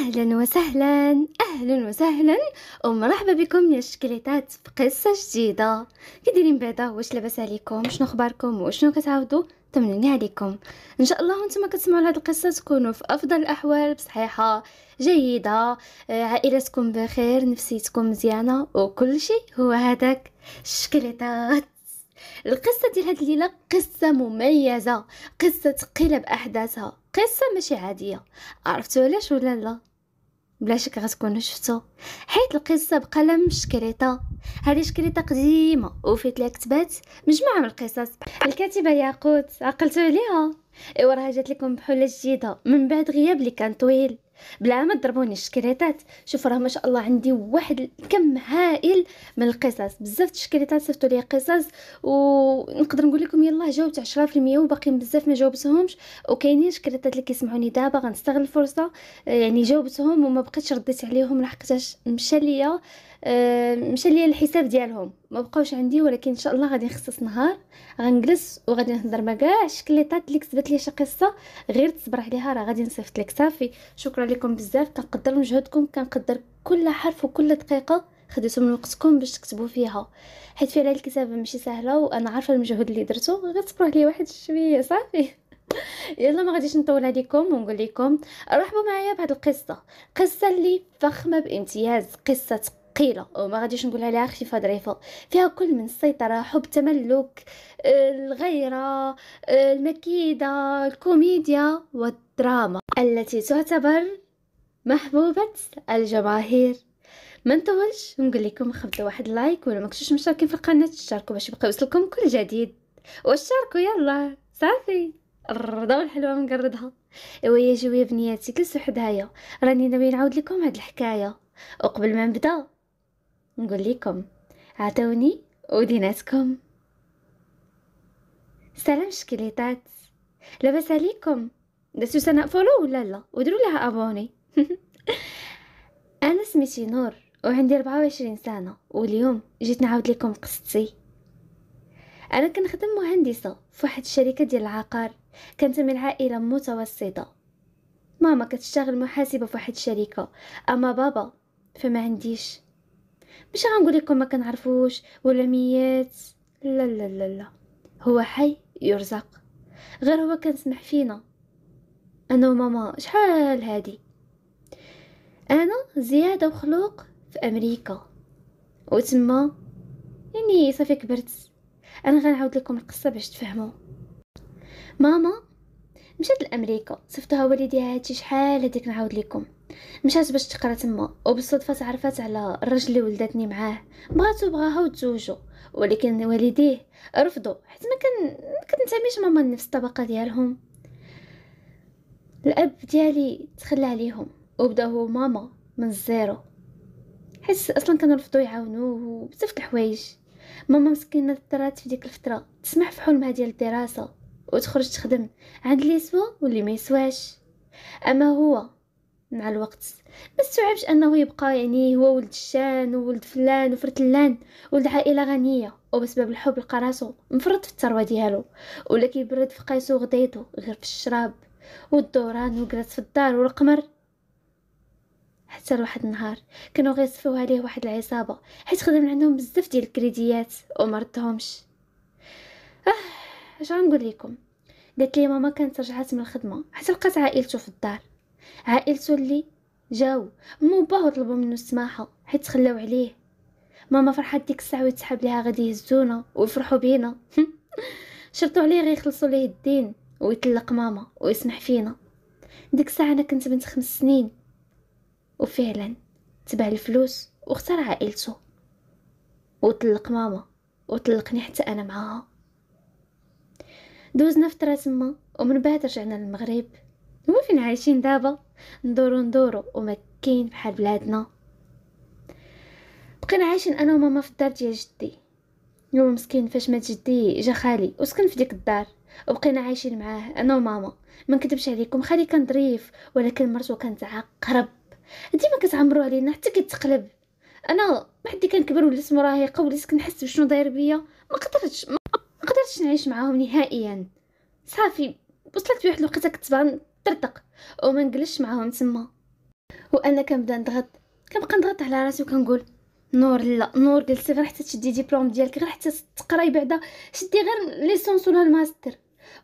اهلا وسهلا اهلا وسهلا ومرحبا بكم يا شكليتات في قصه جديده كديرين بعدا واش لاباس عليكم شنو اخباركم وشنو كتعاودوا طمنوني عليكم ان شاء الله وانتم كتسمعوا هذه القصه تكونوا في افضل الاحوال بصحيحه جيده آه، عائلتكم بخير نفسيتكم مزيانه وكل شيء هو هذاك الشكليتات القصه ديال هذه الليله قصه مميزه قصه قلب احداثها قصة ماشي عادية عرفتوا علاش ولا لا بلا شك غتكونوا شفتو حيت القصة بقلم شكريطة هذه شكريطة قديمة وفي لها كتبات مجموعة من القصص الكاتبة ياقوت عقلتوا عليها ايوا راه جات لكم بحولة جديدة من بعد غياب اللي كان طويل بلا ما تضربوني الشكريطات شوف راه ما شاء الله عندي واحد الكم هائل من القصص بزاف الشكريطات صيفطوا لي قصص ونقدر نقول لكم يلاه جاوبت 10% وباقيين بزاف ما جاوبتهمش وكاينين الشكريطات اللي كيسمعوني دابا غنستغل الفرصه يعني جاوبتهم وما بقيتش رديت عليهم لحقاش مشى ليا آه، مشى ليا الحساب ديالهم ما بقاوش عندي ولكن ان شاء الله غادي نخصص نهار غنجلس وغادي نهضر مع كاع الشكل اللي كتبت لي شي قصه غير تصبر عليها راه غادي نصيفط لك صافي شكرا لكم بزاف كنقدر مجهودكم كنقدر كل حرف وكل دقيقه خديتو من وقتكم باش تكتبوا فيها حيت فعلا الكتابه ماشي سهله وانا عارفه المجهود اللي درتو غير تصبروا عليا واحد شويه صافي يلا ما غاديش نطول عليكم ونقول لكم رحبوا معايا بهاد القصه قصه اللي فخمه بامتياز قصه ثقيله وما غاديش نقول عليها خفيفه ظريفه فيها كل من السيطره حب تملك آه، الغيره آه، المكيده الكوميديا والدراما التي تعتبر محبوبه الجماهير ما نطولش نقول لكم خبطوا واحد لايك ولا ما كنتوش مشتركين في القناه تشتركوا باش يبقى يوصلكم كل جديد واشتركوا يلا صافي الرضا الحلوه مقردها ويا جويا بنياتي كل حدايا راني ناوي نعاود لكم هاد الحكايه وقبل ما نبدا نقول لكم عطوني وديناتكم سلام شكليتات لاباس عليكم درتو سناء فولو ولا لا ودرو لها ابوني انا سميتي نور وعندي 24 سنه واليوم جيت نعاود لكم قصتي انا كنخدم مهندسه فواحد الشركه ديال العقار كانت من عائله متوسطه ماما كتشتغل محاسبه فواحد الشركه اما بابا فما عنديش مش غنقول لكم ما كنعرفوش ولا ميات لا لا لا لا هو حي يرزق غير هو كنسمح فينا انا وماما شحال هادي انا زياده وخلوق في امريكا وتما يعني صافي كبرت انا غنعاود لكم القصه باش تفهموا ماما مشات لامريكا صيفطها والديها هادشي شحال هاديك نعاود لكم مشات باش تقرا تما وبالصدفه تعرفات على الرجل اللي ولدتني معاه بغاتو بغاها وتزوجوا ولكن والديه رفضوا حيت ما كان كنتميش ماما لنفس الطبقه ديالهم الاب ديالي تخلى عليهم هو ماما من الزيرو حيت اصلا كانوا رفضوا يعاونوه بزاف د الحوايج ماما مسكينه طرات في ديك الفتره تسمح في حلمها ديال الدراسه وتخرج تخدم عند اللي يسوى واللي ما يسواش اما هو مع الوقت ما استوعبش انه يبقى يعني هو ولد الشان وولد فلان وفرتلان ولد عائله غنيه وبسبب الحب لقى راسو مفرط في الثروه ديالو ولا كيبرد في قيسو غديتو غير في الشراب والدوران وجلس في الدار والقمر حتى لواحد النهار كانوا غيصفيو عليه واحد العصابه حيت خدم عندهم بزاف ديال الكريديات وما ردهمش اه اش غنقول لكم قالت لي ماما كانت رجعت من الخدمه حتى لقات عائلته في الدار عائلته اللي جاو مو باه طلبوا منه السماحة حيت خلاو عليه ماما فرحات ديك الساعة ويتسحب ليها غادي يهزونا ويفرحوا بينا شرطوا عليه غير يخلصوا ليه الدين ويطلق ماما ويسمح فينا ديك الساعة أنا كنت بنت خمس سنين وفعلا تبع الفلوس واختار عائلته وطلق ماما وطلقني حتى أنا معاها دوزنا فترة تما ومن بعد رجعنا للمغرب هما فين عايشين دابا ندورو ندورو وما كاين بحال بلادنا بقينا عايشين انا وماما في الدار ديال جدي يوم مسكين فاش مات جدي جا خالي وسكن في ديك الدار وبقينا عايشين معاه انا وماما ما نكذبش عليكم خالي كان ظريف ولكن مرتو كانت عقرب ديما كتعمروا علينا حتى كيتقلب انا وحدي كنكبر وليت مراهقه وليت كنحس بشنو داير بيا ما قدرتش ما قدرتش نعيش معاهم نهائيا صافي وصلت واحد الوقيته كنت طرطق وما نجلش معاهم تما وانا كنبدا نضغط كنبقى نضغط على راسي وكنقول نور لا نور جلسي غير حتى تشدي ديبلوم ديالك غير حتى تقراي بعدا شدي غير ليسونس ولا الماستر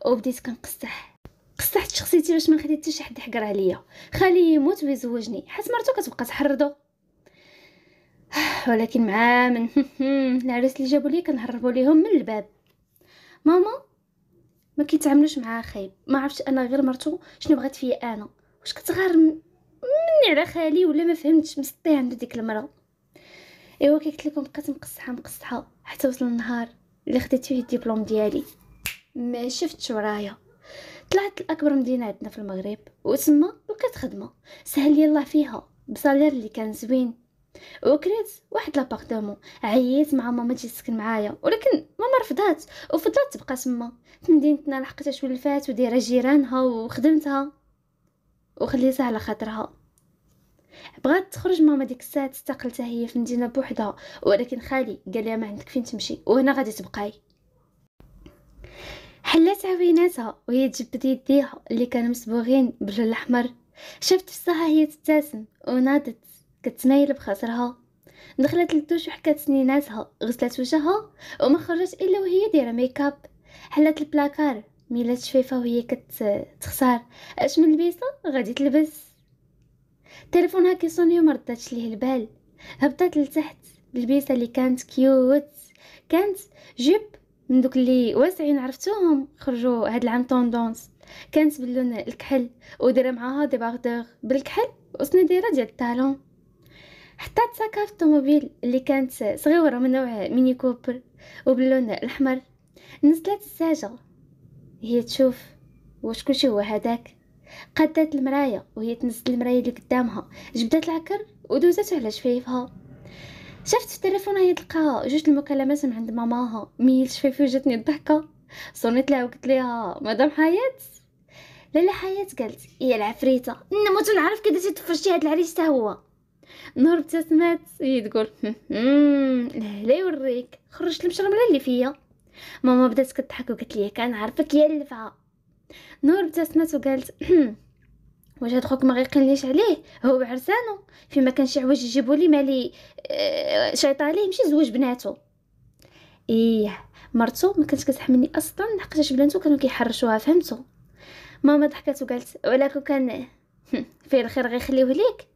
وبديت كنقصح قصحت شخصيتي باش ما نخلي حتى شي حد يحقر عليا خليه يموت ويزوجني حيت مرتو كتبقى تحرضو ولكن مع من العرس اللي جابوا لي كنهربوا ليهم من الباب ماما ما كيتعاملوش معاها خايب ما عرفتش انا غير مرتو شنو بغات فيا انا واش كتغار مني على خالي ولا ما فهمتش مسطي عند ديك المراه ايوا كي قلت لكم بقيت مقصحه مقصحه حتى وصل النهار اللي خديت فيه الدبلوم ديالي ما شفتش ورايا طلعت لاكبر مدينه عندنا في المغرب وتما لقيت خدمه سهل لي الله فيها بصالير اللي كان زوين وكريت واحد لابارتمون عييت مع ماما تجي تسكن معايا ولكن ماما رفضات وفضلت تبقى تما في مدينتنا لحقتها الفات ودايره جيرانها وخدمتها وخليتها على خاطرها بغات تخرج ماما ديك الساعه استقلتها هي في مدينه بوحدها ولكن خالي قال لها ما عندك فين تمشي وهنا غادي تبقاي حلات عويناتها وهي تجبد يديها اللي كانوا مصبوغين باللون الاحمر شافت فساها هي تبتسم وناضت كتنايل بخاطرها دخلت للدوش وحكات سنيناتها غسلت وجهها وما خرجت الا وهي دايره ميكاب حلات البلاكار ميلات شفيفه وهي كتخسر اش من لبسه غادي تلبس تليفونها كيصوني وما ردتش ليه البال هبطت لتحت البيسه اللي كانت كيوت كانت جيب من دوك اللي واسعين عرفتوهم خرجوا هاد العام طوندونس كانت باللون الكحل ودايره معاها دي بالكحل وسنديره دايره ديال الطالون حتى تساكا في الطوموبيل اللي كانت صغيرة من نوع ميني كوبر وباللون الأحمر نزلت الزاجة هي تشوف واش كلشي هو هذاك قدت المراية وهي تنزل المراية اللي قدامها جبدات العكر ودوزت على شفايفها شافت في التليفون هي تلقى جوج المكالمات من عند ماماها ميل شفايف وجاتني الضحكه صونيت لها وقلت لها مدام حياه لالا حياه قالت هي العفريته نموت نعرف كي درتي تفرجتي هاد العريس هو نور ابتسمات تقول لا يوريك خرجت المشرمله اللي فيا ماما بدات كتضحك وقالت لي كنعرفك يا اللفعه نور ابتسمت وقالت واش هاد خوك ما غيقلنيش عليه هو بعرسانو فيما كان شي حوايج يجيبوا لي مالي آه، شيطان عليه يمشي زوج بناتو ايه مرتو ما كانتش كتحملني اصلا لحقاش بناتو كانوا كيحرشوها فهمتو ماما ضحكت وقالت ولا كان فيه الخير غيخليوه ليك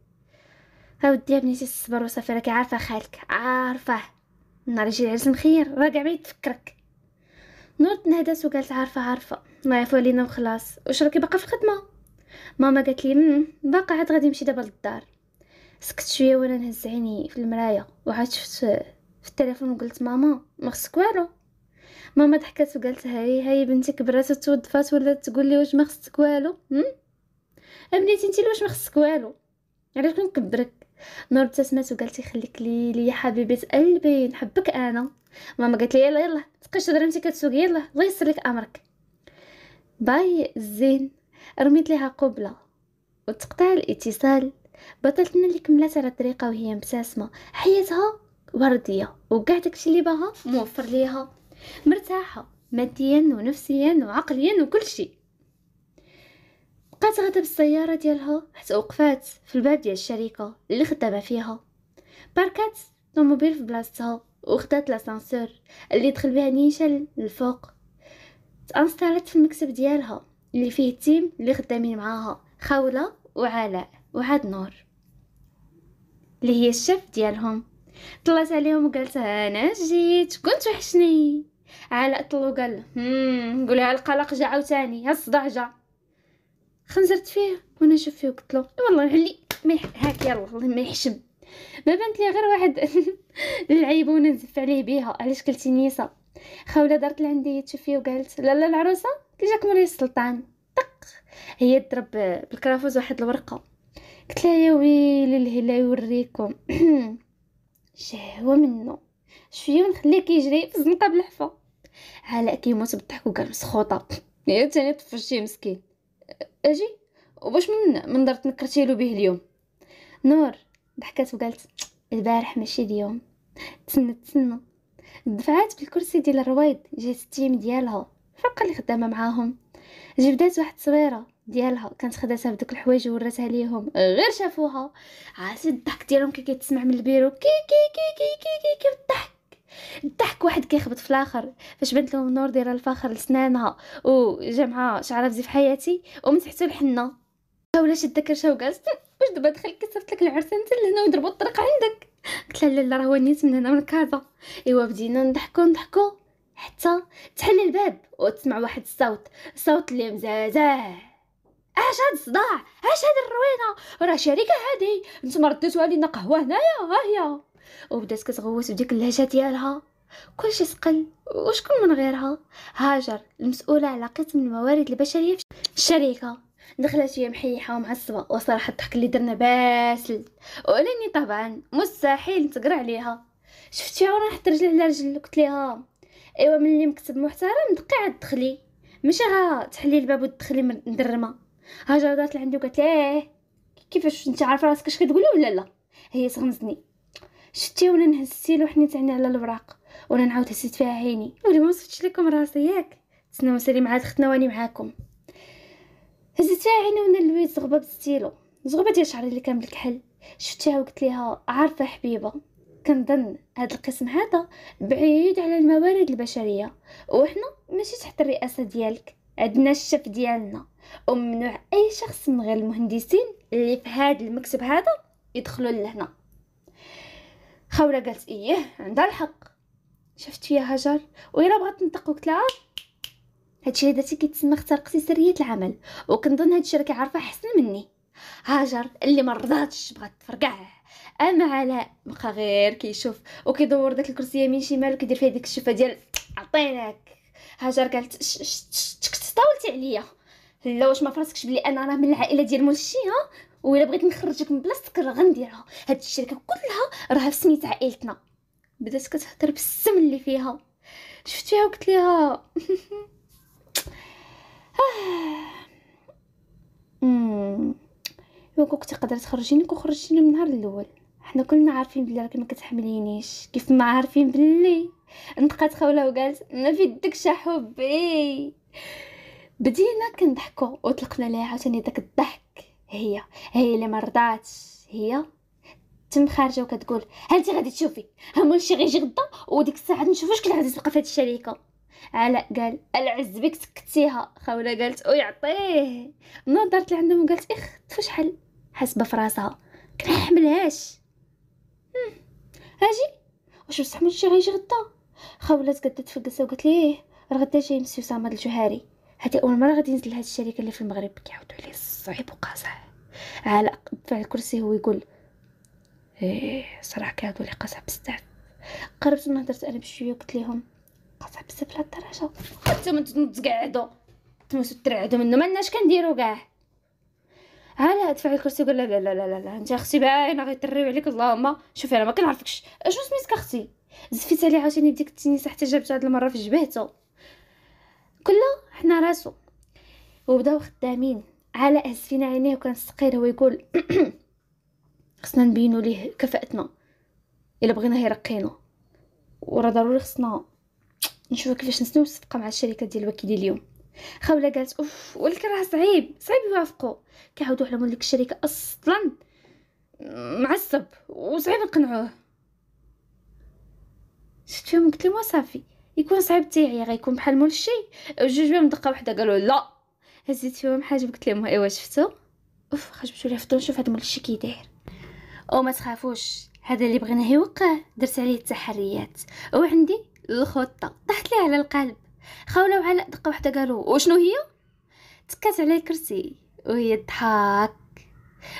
فودي يا بنيتي الصبر وصافي راكي عارفه خالك عارفه نهار يجي العرس مخير راه كاع ما يتفكرك نور تنهدات وقالت عارفه عارفه الله يعفو علينا وخلاص واش راكي باقا في الخدمه ماما قالت لي باقا عاد غادي نمشي دابا للدار سكت شويه وانا نهز عيني في المرايه وعاد شفت في التليفون وقلت ماما ما خصك والو ماما ضحكات وقالت هاي هاي بنتي كبرات وتوظفات ولا تقول لي واش ما خصك والو ابنتي انت واش ما خصك والو علاش كنكبرك نور ابتسمت وقالت خليك لي لي حبيبه قلبي نحبك انا ماما قالت لي يلا يلا تقش درمتي كتسوق كتسوقي يلا الله يسر لك امرك باي زين رميت ليها قبله وتقطع الاتصال بطلتنا اللي كملات على الطريقه وهي مبتسمه حياتها ورديه وكاع داكشي اللي باها موفر ليها مرتاحه ماديا ونفسيا وعقليا وكل شيء بقات غدا بالسيارة ديالها حتى وقفات في الباب ديال الشركة اللي خدامة فيها باركات طوموبيل في بلاصتها وخدات لاسانسور اللي دخل بها نيشان للفوق تانستالت في المكتب ديالها اللي فيه التيم اللي خدامين معاها خولة وعلاء وعاد نور اللي هي الشيف ديالهم طلعت عليهم وقالت انا جيت كنت وحشني علاء طلو قال قولي على القلق جا عاوتاني ها جا خنزرت فيه ونشف فيه قلت له والله علي ما هاك يلا والله ما يحشم ما بانت لي غير واحد العيب ونزف عليه بيها علاش قلتي نيسا خاوله دارت لعندي تشوف فيه وقالت لا لا العروسه كي جاك مريض السلطان طق هي تضرب بالكرافوز واحد الورقه قلت لها يا ويلي الهلا يوريكم شهوه منه شويه ونخليه كيجري في الزنقه بالحفه علاء كيموت بالضحك وقال مسخوطه هي تاني طفشتي مسكين اجي وباش من منظر تنكرتيلو به اليوم نور ضحكات وقالت البارح ماشي اليوم تسنى تسنى دفعات بالكرسي ديال الرويض جات التيم ديالها الفرقه اللي خدامه معاهم جبدات واحد الصويره ديالها كانت خداتها بدوك الحوايج وراتها ليهم غير شافوها عرفتي الضحك ديالهم كي كيتسمع من البيرو كي كي كي كي كي كي, كي, كي كي, الضحك الضحك واحد كيخبط في الاخر فاش بنت لهم نور دايره الفخر لسنانها وجمعه شعرها بزاف حياتي ومن تحتو الحنه ولا شدك وقالت واش دابا دخل كسرت لك العرس انت لهنا وضربوا الطريق عندك قلت لها لا راه نيت من هنا من كازا ايوا بدينا نضحكوا نضحكوا حتى تحل الباب وتسمع واحد الصوت صوت اللي مزازاه اش هاد الصداع اش هاد الروينه راه شركه هادي نتوما رديتوها علينا قهوه هنايا ها هي وبدات كتغوت بديك اللهجه ديالها كلشي سقل وشكون من غيرها هاجر المسؤوله على قسم الموارد البشريه في الشركه دخلت هي محيحه ومعصبه وصراحه الضحك اللي درنا باسل ولاني طبعا مستحيل نتقرا عليها شفتي وانا نحط رجلي على رجل قلت ليها ايوا ملي مكتب محترم دقي عاد دخلي ماشي غا تحلي الباب وتدخلي مدرمه هاجر دارت لعندي وقالت ليه كيفاش انت عارفه راسك اش كتقولي ولا لا هي تغمزني شتي وانا نهزتي له حنيت على الوراق وانا نعاود هزيت فيها عيني ولي ما وصفتش لكم راسي ياك تسناو سالي مع هاد ختنا واني معاكم هزيت فيها عيني وانا لويت زغبه بالستيلو زغبه ديال شعري اللي كان بالكحل شفتها وقلت ليها عارفه حبيبه كنظن هاد القسم هذا بعيد على الموارد البشريه وحنا ماشي تحت الرئاسه ديالك عندنا الشف ديالنا وممنوع اي شخص من غير المهندسين اللي في هذا المكتب هذا يدخلوا لهنا خاوله قالت ايه عندها الحق شفت يا هجر وإلا بغات تنطق قلت لها هادشي هذا كيتسمى اخترقتي سريه العمل وكنظن هاد الشركه عارفه احسن مني هاجر اللي ما رضاتش بغات تفرقع اما علاء بقى غير كيشوف وكيدور داك الكرسي يمين شمال وكيدير فيه ديك الشفه ديال عطيناك هاجر قالت طولتي عليا لا واش ما فرسكش بلي انا راه من العائله ديال مولشي ها وإلا بغيت نخرجك من بلاصتك راه غنديرها هاد الشركه كلها راه سميت عائلتنا بدات كتهضر بالسم اللي فيها شفتيها وقلت ليها آه. يوكو كنتي قادره تخرجيني وخرجتيني من النهار الاول حنا كلنا عارفين بلي راكي ما كتحملينيش كيف ما عارفين بلي نطقات خوله وقالت ما في يدك حبي بدينا كنضحكو وطلقنا ليها عاوتاني داك الضحك هي هي اللي مرضاتش هي تم خارجه وكتقول هل انت غادي تشوفي همول شي غيجي غدا وديك الساعه نشوفوا شكون غادي تلقى في الشركه علاء آه قال العز بك سكتيها خوله قالت ويعطيه نظرت لعندهم وقالت اخ شحال حاسبه في راسها كنحملهاش اجي واش مستحمل شي غيجي غدا خوله تقدت في القصه وقالت ليه راه غدا جاي مسيو صمد الجوهري هذه اول مره غادي ينزل لهاد الشركه اللي في المغرب كيعاودوا عليه صعيب وقاصح على دفع الكرسي هو يقول ايه صراحة كانت لي قصع بزاف قربت من درت انا بشويه قلت لهم قصع بزاف لهاد الدرجه ما تقعدوا تمسوا ترعدوا منه ما لناش كنديروا كاع على دفع الكرسي قال لا لا لا لا لا انت اختي باينه غيطريو عليك اللهم شوفي انا ما كنعرفكش اشنو سميتك اختي زفيت عليه عاوتاني بديك التنيسه حتى جابت هاد المره في جبهته كله حنا راسو وبداو خدامين علاء هز فينا عينيه وكان صغير هو يقول خصنا نبينو ليه كفاءتنا الا بغيناه يرقينا وراه ضروري خصنا نشوفو كيفاش نسنو الصفقه مع الشركه ديال وكيلي اليوم خوله قالت اوف ولكن راه صعيب صعيب يوافقوا كيعاودو على مول ديك الشركه اصلا معصب وصعيب نقنعوه شفت فيهم قلت لهم صافي يكون صعيب تاعي غيكون بحال مول الشي جوج بهم دقه واحده قالوا لا هزيت فيهم حاجه قلت لهم ايوا شفتو اوف خرج بشو لي فطور شوف هذا الملشي كيداير او ما تخافوش هذا اللي بغيناه يوقع درت عليه التحريات وعندي الخطه طحت ليه على القلب خاوله وعلاء دقه واحده قالوا وشنو هي تكات على الكرسي وهي تضحك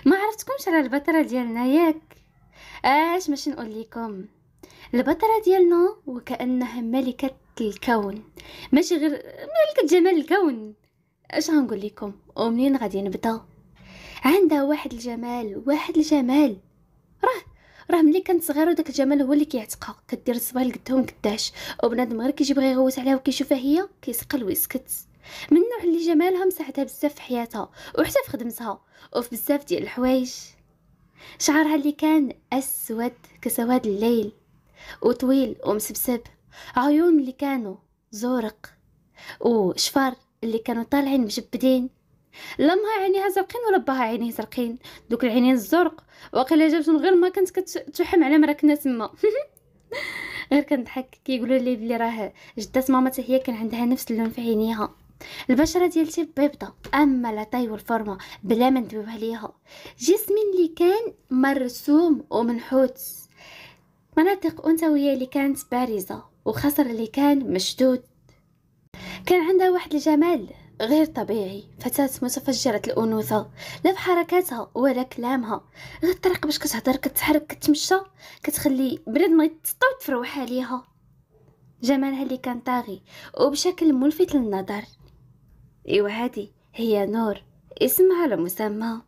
ما عرفتكمش على البطره ديالنا ياك اش باش نقول لكم البطرة ديالنا وكأنها ملكة الكون ماشي غير ملكة جمال الكون اش غنقول لكم ومنين غادي نبدا عندها واحد الجمال واحد الجمال راه راه ملي كانت صغيره وداك الجمال هو اللي كيعتقها كدير الصباح لقدهم قداش وبنادم غير كيجيبغي يغوت عليها وكيشوفها هي كيسقل ويسكت من النوع اللي جمالها مساعدها بزاف في حياتها وحتى في خدمتها وفي بزاف ديال الحوايج شعرها اللي كان اسود كسواد الليل وطويل ومسبسب عيون اللي كانوا زورق وشفر اللي كانوا طالعين مجبدين لامها عينيها زرقين ولباها عينيه زرقين دوك العينين الزرق واقيلا جابتهم غير ما كنت كتحم على مراكنا تما غير كنضحك كيقولوا لي بلي راه جدات ماما حتى هي كان عندها نفس اللون في عينيها البشره ديالتي بيضة اما لاطاي والفورمه بلا ما ندوب عليها جسمي اللي كان مرسوم ومنحوت مناطق انثويه اللي كانت بارزه وخصر اللي كان مشدود كان عندها واحد الجمال غير طبيعي فتاة متفجرة الأنوثة لا بحركاتها ولا كلامها غير الطريقة باش كتهضر كتحرك كتمشى كتخلي بناد ما في روحها عليها جمالها اللي كان طاغي وبشكل ملفت للنظر ايوا هادي هي نور اسمها على مسمى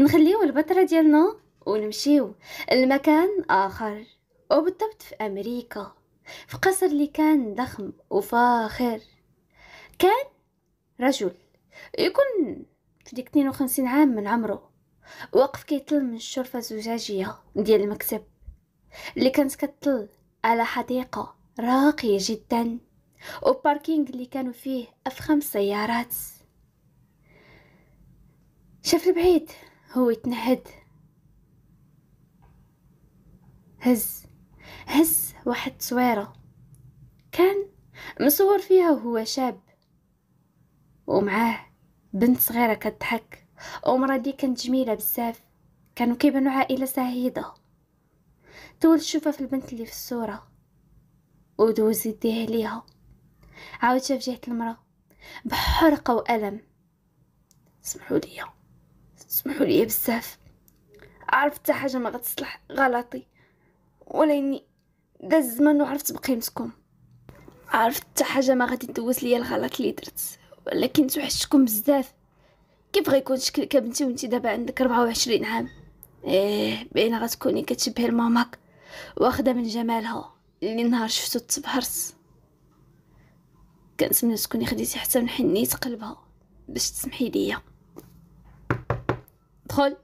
نخليو البطرة ديالنا ونمشيو لمكان آخر وبالضبط في أمريكا في قصر اللي كان ضخم وفاخر كان رجل يكون في ديك 52 عام من عمره وقف كيطل من الشرفة الزجاجية ديال المكتب اللي كانت كتطل على حديقة راقية جدا وباركينج اللي كانوا فيه أفخم سيارات شاف البعيد هو يتنهد هز هز واحد تصويرة كان مصور فيها وهو شاب ومعاه بنت صغيرة كتضحك ومرا دي كانت جميلة بزاف كانوا كيبانو عائلة سعيدة طول شوفها في البنت اللي في الصورة ودوز يديه ليها عاود شاف جهة المرأة بحرقة وألم اسمحوا لي اسمحوا لي بزاف عرفت حاجة ما غتصلح غلطي ولاني داز الزمان وعرفت بقيمتكم عرفت حتى حاجه ما غادي تدوز ليا الغلط اللي درت ولكن توحشتكم بزاف كيف غيكون شكلك بنتي وانت دابا عندك 24 عام ايه بين غتكوني كتشبهي لماماك واخده من جمالها اللي نهار شفتو تبهرت كنتمنى تكوني خديتي حتى من حنيت قلبها باش تسمحي ليا دخل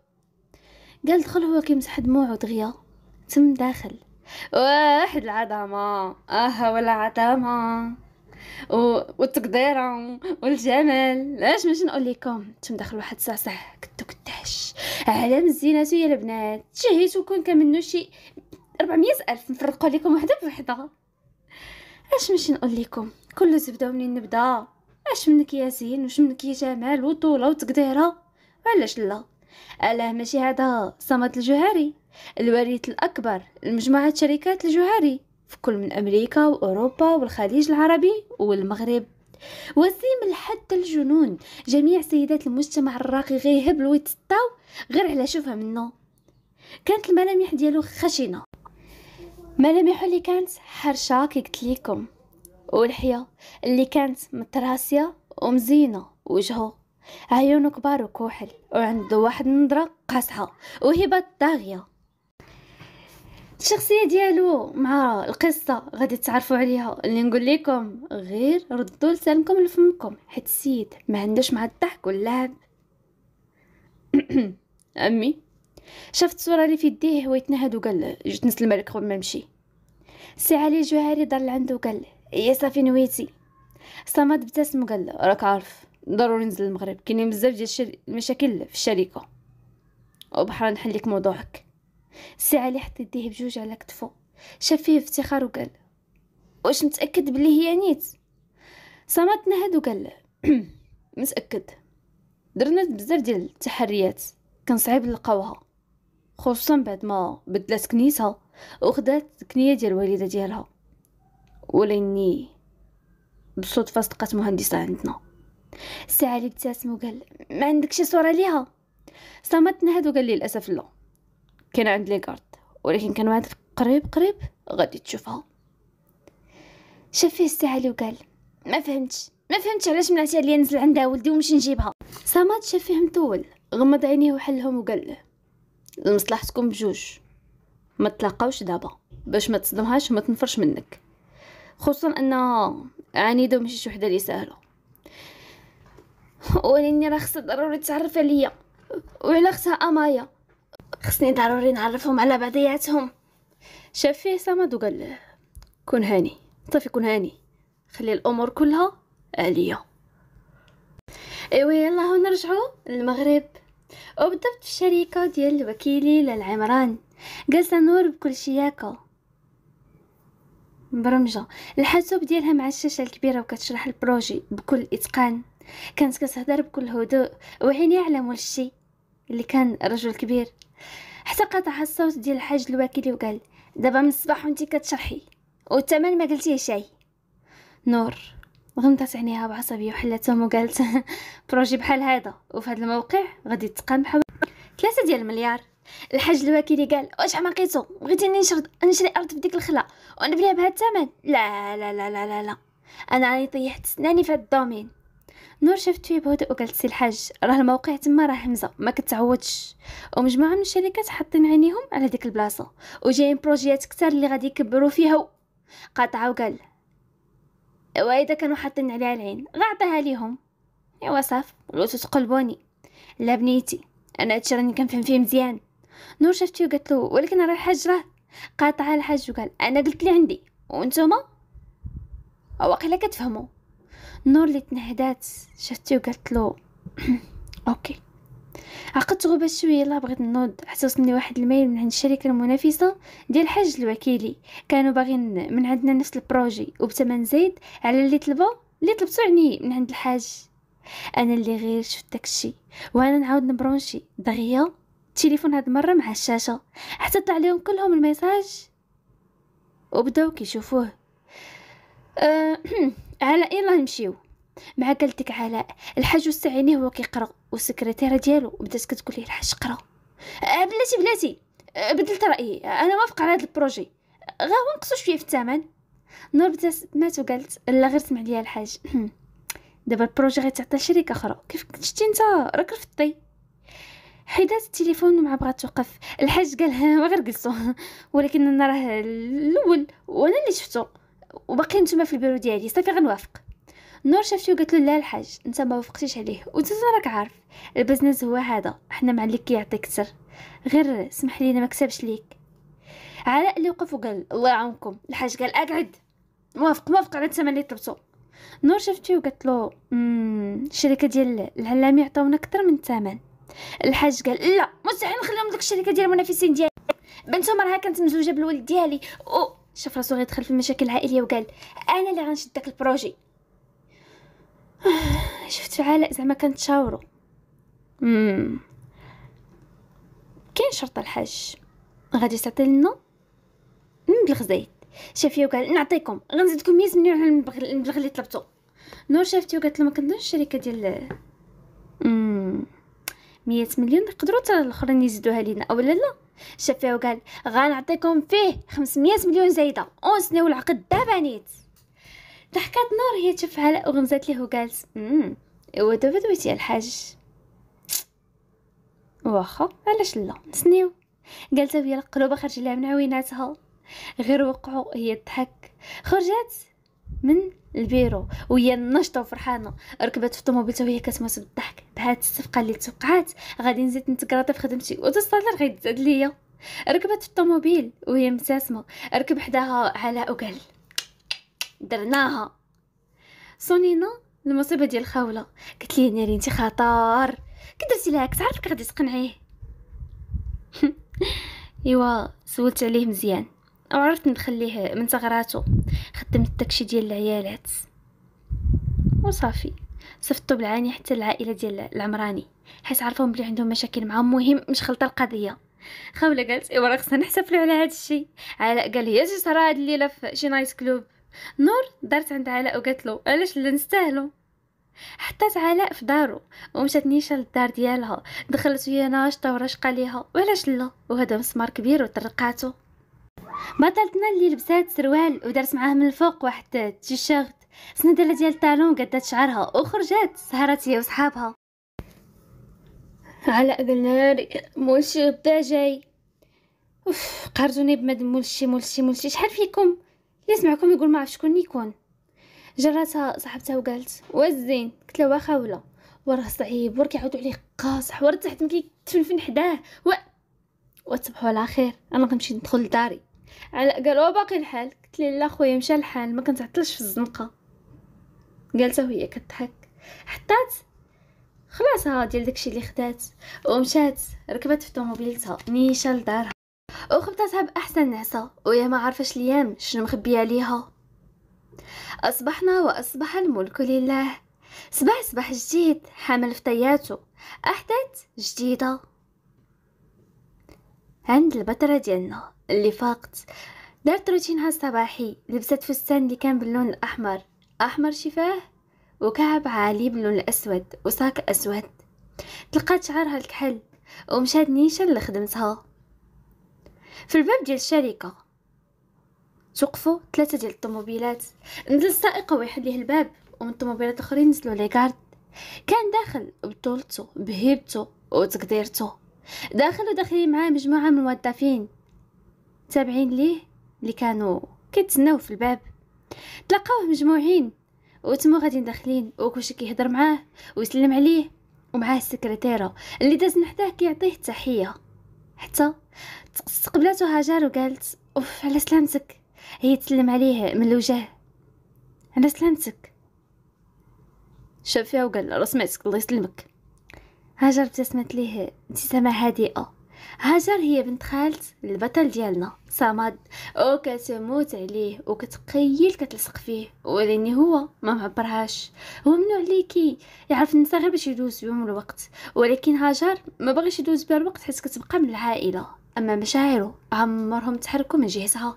قال دخل هو كيمسح دموعه دغيا تم داخل واحد العظمة آه والعظمة و... والتقديرة والجمال اش باش نقول لكم تم داخل واحد الساعة صح كنتو كداش عالم الزينات يا البنات شهيتو كون كمنو شي ربعمية الف نفرقوا لكم وحده بوحده اش باش نقول لكم كله زبده منين نبدا اش منك يا زين واش منك يا جمال وطوله وتقديره علاش لا الا ماشي هذا صمد الجوهري الوريث الأكبر لمجموعة شركات الجوهري في كل من أمريكا وأوروبا والخليج العربي والمغرب وسيم لحد الجنون جميع سيدات المجتمع الراقي غيهبلوا ويتسطاو غير على شوفها منه كانت الملامح ديالو خشنه ملامحو اللي كانت حرشه كي قلت لكم والحياه اللي كانت متراسيه ومزينه وجهه عيونه كبار وكحل وعنده واحد النظره قاصحه وهبه طاغيه الشخصيه ديالو مع القصه غادي تعرفوا عليها اللي نقول لكم غير ردوا لسانكم لفمكم حيت السيد ما عندوش مع الضحك واللعب امي شفت الصوره اللي في يديه هو يتنهد وقال جيت نسلم عليك قبل ما نمشي سي علي جوهري ضل عنده وقال يا صافي نويتي صمد ابتسم وقال راك عارف ضروري ننزل المغرب كاينين بزاف ديال المشاكل في الشركه وبحال نحل لك موضوعك الساعة اللي حط يديه بجوج على كتفو شاف فيه افتخار وقال واش متأكد بلي هي نيت صمت نهد وقال متأكد درنا بزاف ديال التحريات كان صعيب نلقاوها خصوصا بعد ما بدلات كنيتها وخدات كنيه ديال الوالدة ديالها ولاني بالصدفة صدقات مهندسة عندنا الساعة اللي ابتسم وقال ما عندك شي صورة ليها صمت نهد وقال لي للأسف لا كان عند ليغارد ولكن كان واحد قريب قريب غادي تشوفها شاف فيه الساعه وقال ما فهمتش ما فهمتش علاش منعتي عليا نزل عندها ولدي ومشي نجيبها صمد شاف مطول غمض عينيه وحلهم وقال له لمصلحتكم بجوج ما تلاقاوش دابا باش ما تصدمهاش وما تنفرش منك خصوصا انها عنيده ماشي شي وحده اللي سهله ولاني راه خصها ضروري تعرف عليا وعلى اختها امايا خصني ضروري نعرفهم على بعضياتهم شاف فيه صمد وقال له كن هاني صافي كن هاني خلي الامور كلها عليا ايوا يلا هو نرجعوا للمغرب وبالضبط في الشركه ديال وكيلي للعمران جالسه نور بكل شياكه مبرمجه الحاسوب ديالها مع الشاشه الكبيره وكتشرح البروجي بكل اتقان كانت كتهضر بكل هدوء وعيني على مولشي اللي كان رجل كبير حتى قطع الصوت ديال الحاج الوكيل وقال دابا من الصباح وانت كتشرحي والثمن ما قلتيه شي نور غمضت عينيها بعصبيه وحلتهم وقالت بروجي بحال هذا وفي هذا الموقع غادي تقام بحوالي ثلاثة ديال المليار الحاج الوكيلي قال واش عمقيتو بغيتيني اني نشري ارض في ديك الخلا ونبنيها بهذا الثمن لا لا لا لا لا, انا راني طيحت سناني في هذا الدومين نور شفت فيه بهدوء وقالت سي الحاج راه الموقع تما راه همزه ما كتعوضش ومجموعه من الشركات حاطين عينيهم على ديك البلاصه وجايين بروجيات كتار اللي غادي يكبروا فيها و... قاطعه وقال واذا كانوا حاطين عليها العين غعطيها ليهم ايوا صاف قلت تقلبوني لا بنيتي انا هادشي راني كنفهم فيه مزيان نور شفت فيه قالت له ولكن راه الحاج راه قاطعه الحاج وقال انا قلت لي عندي وانتوما واقيلا كتفهموا نور اللي تنهدات شفتي وقالت له اوكي عقدت غبا شويه يلا بغيت نوض حتى وصلني واحد الميل من عند الشركه المنافسه ديال الحاج الوكيلي كانوا باغين من عندنا نفس البروجي وبثمن زايد على اللي طلبوا اللي طلبتو عني من عند الحاج انا اللي غير شفت داكشي وانا نعاود نبرونشي دغيا التليفون هاد المره مع الشاشه حتى طلع لهم كلهم الميساج وبداو كيشوفوه أه علاء يلا نمشيو مع قالتك علاء الحاج واستعينيه وهو كيقرا والسكرتيره ديالو بدات كتقول ليه الحاج قرا آه، بلاتي بلاتي آه، بدلت رايي انا موافق على هذا البروجي غا هو نقصوا شويه في الثمن نور بدات مات وقالت لا غير سمع ليا الحاج دابا البروجي غيتعطى لشركه اخرى كيف كنت شتي انت راك رفضتي حيدات التليفون وما بغات توقف الحاج قالها ما غير جلسوا ولكن انا راه الاول وانا اللي شفتو وباقي نتوما في البيرو ديالي صافي غنوافق نور شافتو وقالت له لا الحاج انت ما وافقتيش عليه وانت راك عارف البزنس هو هذا حنا مع اللي كيعطي كثر غير سمح لينا ما كسبش ليك علاء اللي وقف وقال الله يعاونكم الحاج قال اقعد موافق موافق على الثمن اللي طلبتو نور شفتو وقالت له الشركه ديال العلامي عطاونا اكثر من الثمن الحاج قال لا مستحيل نخليهم ديك الشركه ديال المنافسين ديالي بنتهم راه كانت مزوجه بالولد ديالي و... شاف راسو غيدخل في المشاكل العائليه وقال انا اللي غنشد داك البروجي شفت علاء زعما كنتشاورو امم كاين شرط الحاج غادي تعطي لنا مبلغ زايد شافيه وقال نعطيكم غنزيدكم 100 مليون على المبلغ اللي طلبتو نور شافتي وقالت له ما كنظنش الشركه ديال امم مية مليون يقدروا حتى الاخرين يزيدوها لينا اولا لا شاف وقال غنعطيكم فيه 500 مليون زايده ونسناو العقد دابا نيت ضحكات نور هي تشوفها هلا وغمزات ليه وقالت امم ايوا دابا دويتي الحاج واخا علاش لا نسنيو قالت وهي القلوبه خرج لها من عويناتها غير وقعوا هي تضحك خرجت من البيرو وهي نشطه وفرحانه ركبت في الطوموبيل وهي كتموت بالضحك بهاد الصفقه اللي توقعات غادي نزيد نتكراط طيب في خدمتي وتستطيع غير تزاد ليا ركبت في الطوموبيل وهي مبتسمه ركب حداها علاء وقال درناها سونينا المصيبه ديال الخاوله قالت لي ناري انت خطار كي درتي لها كتعرفك غادي تقنعيه ايوا سولت عليه مزيان وعرفت نخليه من صغراتو خدمت داكشي ديال العيالات وصافي صفتو بالعاني حتى العائله ديال العمراني حيت عرفهم بلي عندهم مشاكل معهم مهم مش خلطه القضيه خوله قالت ايوا راه خصنا نحتفلو على هذا الشيء علاء قال لي اجي صرا هاد الليله في شي نايت كلوب نور دارت عند علاء وقالت له علاش لا نستاهلو حطات علاء في دارو ومشات نيشا للدار ديالها دخلت ويا ناشطه ورشقه ليها وعلاش لا وهذا مسمار كبير وطرقاتو بطلتنا اللي لبسات سروال ودارت معاه من الفوق واحد تيشيرت سندلة ديال الطالون قدات شعرها وخرجات سهرات هي وصحابها على اذن ناري مولشي غدا جاي اوف قهرتوني بمد مولشي مولشي مولشي شحال فيكم اللي سمعكم يقول ما شكون يكون جراتها صاحبتها وقالت وزين قلت لها واخا ولا وراه صعيب ور كيعاودوا عليه قاصح ورد تحت مكيتفنفن حداه وتصبحوا على خير انا غنمشي ندخل لداري على قالوا باقي الحال قلت لي لا خويا مشى الحال ما كنتعطلش في الزنقه جالسه وهي كتضحك حطات خلاصها ديال داكشي اللي خدات ومشات ركبت في طوموبيلتها نيشه لدارها وخبطتها باحسن نعسه وهي ما عارفاش ليام شنو مخبيه ليها اصبحنا واصبح الملك لله صباح صباح جديد حامل فطياته احداث جديده عند البترة ديالنا اللي فاقت دارت روتينها الصباحي لبست فستان اللي كان باللون الأحمر أحمر شفاه وكعب عالي باللون الأسود وساك أسود تلقات شعرها الكحل ومشات اللي لخدمتها في الباب ديال الشركة توقفوا ثلاثة ديال الطوموبيلات نزل السائق ويحل ليه الباب ومن الطوموبيلات الآخرين نزلوا لي كان داخل بطولته بهيبته وتقديرته داخل وداخلين معاه مجموعة من الموظفين تابعين ليه اللي كانوا كيتسناو في الباب تلقاوه مجموعين وتمو غاديين داخلين وكلشي كيهضر معاه ويسلم عليه ومعاه السكرتيره اللي داز من حداه كيعطيه التحيه حتى استقبلته هاجر وقالت اوف على سلامتك هي تسلم عليه من الوجه على سلامتك شاف فيها وقال راه سمعتك الله يسلمك هاجر ابتسمت ليه ابتسامة هادئة هاجر هي بنت خالة البطل ديالنا صمد وكتموت عليه وكتقيل كتلصق فيه ولاني هو ما معبرهاش هو ممنوع ليكي يعرف النساء غير باش يدوز بهم الوقت ولكن هاجر ما بغيش يدوز بها الوقت حيت كتبقى من العائله اما مشاعره عمرهم تحركوا من جهتها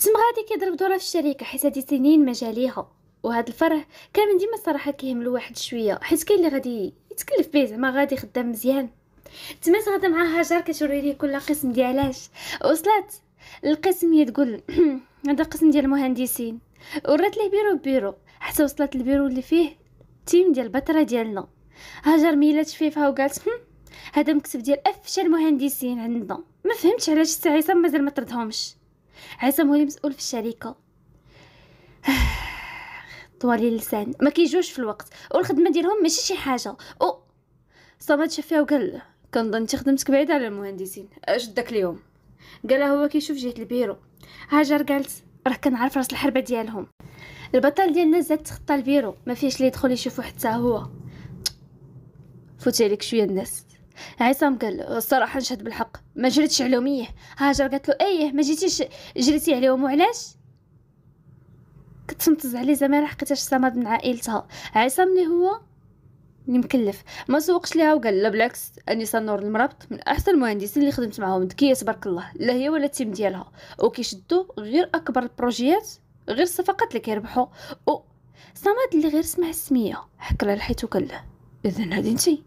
تم غادي كيضرب دورها في الشركه حيت هادي سنين مجاليها وهذا الفرح كان ديما الصراحه كيهم الواحد شويه حيت كاين اللي غادي يتكلف به زعما غادي خدام مزيان تمات غدا مع هاجر كتوري ليه كل قسم ديالاش وصلت القسم هي تقول هذا قسم ديال المهندسين ورات ليه بيرو بيرو حتى وصلت البيرو اللي فيه تيم ديال البطره ديالنا هاجر ميلات شفيفها وقالت هذا مكتب ديال افشل المهندسين عندنا ما فهمتش علاش حتى عصام مازال ما طردهمش عصام هو المسؤول في الشركه طوال اللسان ما كيجوش في الوقت والخدمه ديالهم ماشي شي حاجه او صمد شاف فيها وقال كنظن انت خدمتك بعيده على المهندسين اش داك اليوم قال هو كيشوف جهه البيرو هاجر قالت راه كنعرف راس الحربه ديالهم البطل ديالنا زاد تخطى البيرو ما فيهش اللي يدخل يشوفو حتى هو فوت عليك شويه الناس عصام قال الصراحه نشهد بالحق ما جريتش عليهم إيه. هاجر قالت له إيه،, ايه ما جيتيش جريتي عليهم وعلاش كتنطز عليه زمان حقيتاش صمد من عائلتها عصام اللي هو اللي مكلف ما سوقش ليها وقال لا بالعكس انيسه نور المرابط من احسن المهندسين اللي خدمت معاهم ذكيه تبارك الله لا هي ولا التيم ديالها وكيشدوا غير اكبر البروجيات غير الصفقات اللي كيربحوا و صمد اللي غير سمع السميه حكر لحيت وقال له اذا هادي انتي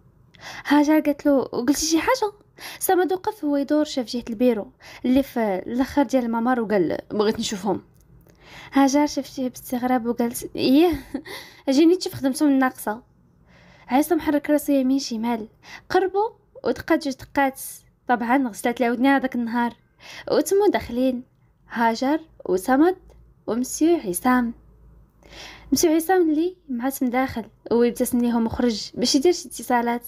هاجر قالت له قلتي شي حاجه صمد وقف هو يدور شاف جهه البيرو اللي في الاخر ديال الممر وقال بغيت نشوفهم هاجر شفتيه باستغراب وقالت ايه اجيني تشوف من الناقصه عصام حرك راسو يمين شمال قربو ودقات جوج دقات طبعا غسلت لعودنا هذاك النهار وتمو داخلين هاجر وصمد ومسيو عصام مسيو عصام اللي معاتم داخل ويبتسم ليهم وخرج باش يدير شي اتصالات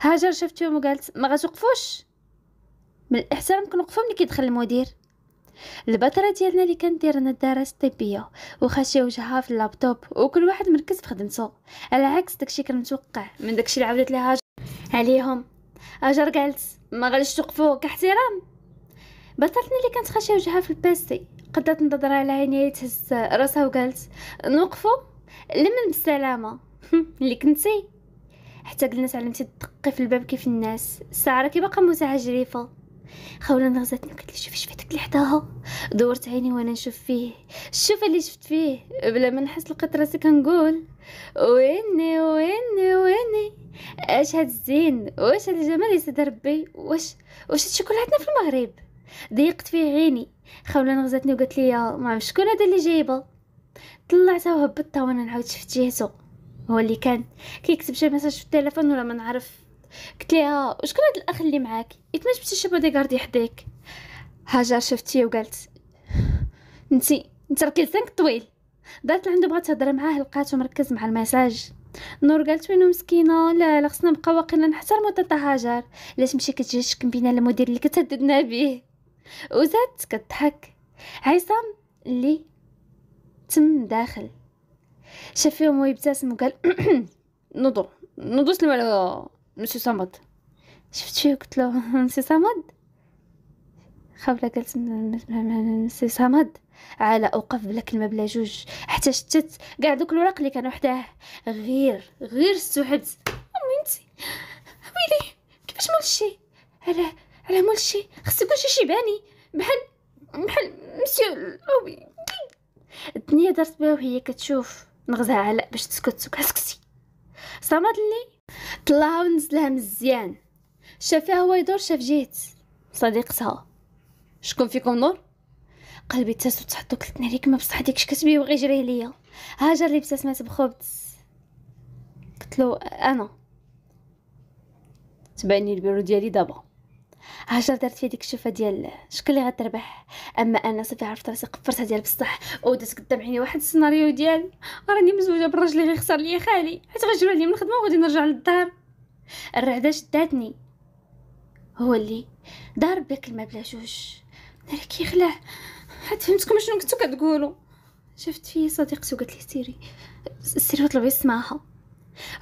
هاجر شفتهم وقالت ما غتوقفوش من الاحترام كنوقفو ملي كيدخل المدير البطره ديالنا اللي كندير الدراسه الطبيه وخاشيه وجهها في اللابتوب وكل واحد مركز في خدمتو على عكس داكشي كان متوقع من داكشي اللي عاودت ليها عليهم اجر قالت ما غاديش توقفوه كاحترام بطلتنا اللي كانت خاشيه وجهها في البيسي قدات نضرها على عينيها يعني تهز راسها وقالت نوقفوا لمن بالسلامه اللي كنتي حتى قلنا تعلمتي تدقي في الباب كيف الناس الساعه راكي باقا متعجرفه خولة نغزتني وقلت لي شوفي شفتك اللي حداها دورت عيني وانا نشوف فيه شوف اللي شفت فيه بلا ما نحس لقيت راسي كنقول ويني ويني ويني اش هاد الزين واش هاد الجمال يا سيدي ربي واش واش هاد كله في المغرب ضيقت فيه عيني خولة نغزتني وقالت لي ما شكون هذا اللي جايبه طلعتها وهبطتها وانا نعاود شفت جهته هو اللي كان كيكتب شي ميساج في التليفون ولا ما نعرف قلت ليها وشكون هاد الاخ اللي معاك حيت ما دي غاردي حداك هاجر شفتيه وقالت نتي انت لسانك طويل دارت لعندو بغات تهضر معاه لقاتو مركز مع المساج نور قالت وينو مسكينه لا لا خصنا نبقاو واقيلا نحترمو تاتا هاجر لاش مشي كتجيش بينا المدير اللي كتهددنا به وزادت كتضحك عصام اللي تم داخل شاف فيهم ويبتسم وقال نوضو سلمو على مسيو صمد شفت شو قلت له مسيو صمد خبلة قلت مسيو صمد على اوقف بلا كلمه بلا جوج حتى شتت كاع دوك الوراق اللي كانوا حداه غير غير استوعبت امي انت ويلي كيفاش مول شي على على مول شي خصو كلشي شي باني بحال بحال مسيو الأوبي الدنيا دارت بها وهي كتشوف نغزها علاء باش تسكت سكسي سكتي صمد لي طلعها ونزلها مزيان شافها هو يدور شاف جيت صديقتها شكون فيكم نور قلبي تاس وتحطو ناريك ما بصح ديك شكتبي وبغي يجري ليا هاجر لي ابتسمات بخبز قلت له آه، انا تبعني البيرو ديالي دابا هاجر دارت في ديك الشوفه ديال شكون اللي غتربح اما انا صافي عرفت راسي قفرتها ديال بصح ودات قدام عيني واحد السيناريو ديال راني مزوجه بالراجل اللي غيخسر لي خالي حيت غيجرو لي من الخدمه وغادي نرجع للدار الرعده شداتني هو اللي دار بكلمه بلا جوج ناري كيخلع حيت فهمتكم شنو كنتو كتقولوا شفت فيه صديقتي وقالت لي سيري سيري طلبي سماها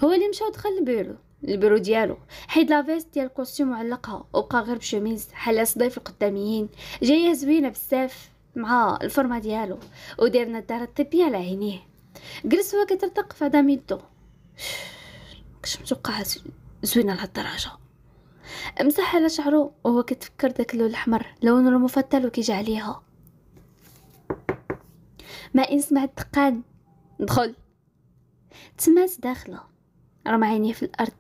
هو اللي مشى ودخل البيرو البرو ديالو حيد لافيست ديال الكوستيم وعلقها وبقى غير بشوميز حلا صديف القداميين جايه زوينه بزاف مع الفورمه ديالو ودير نظارة الطبيه على عينيه جلس هو كترتق في عظام يدو مكنتش متوقع زوينه لهالدرجه مسح على شعرو وهو كتفكر داك اللون الاحمر لون المفضل وكيجي عليها ما ان سمع الدقان دخل تماس داخله رمى عينيه في الارض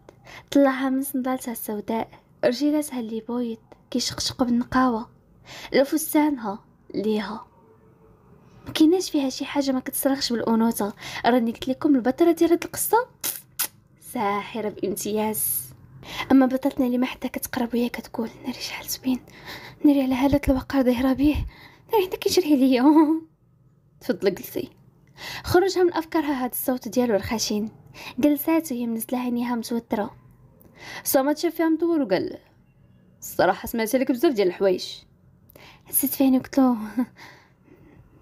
طلعها من صندالتها السوداء رجيلاتها اللي بويض كيشقشقوا بالنقاوة لفستانها ليها مكيناش فيها شي حاجه ما كتصرخش بالانوثه راني قلت لكم البطله ديال هاد القصه ساحره بامتياز اما بطلتنا اللي ما حتى كتقرب وياك كتقول ناري شحال زوين ناري على هالة الوقار ظاهره بيه ناري حتى كيجري ليا تفضل جلسي خرجها من افكارها هاد الصوت ديالو الخشن جلسات وهي منزله عينيها متوتره صامت شاف فيها مدور وقال الصراحه سمعت لك بزاف ديال الحوايج حسيت فيني قلت له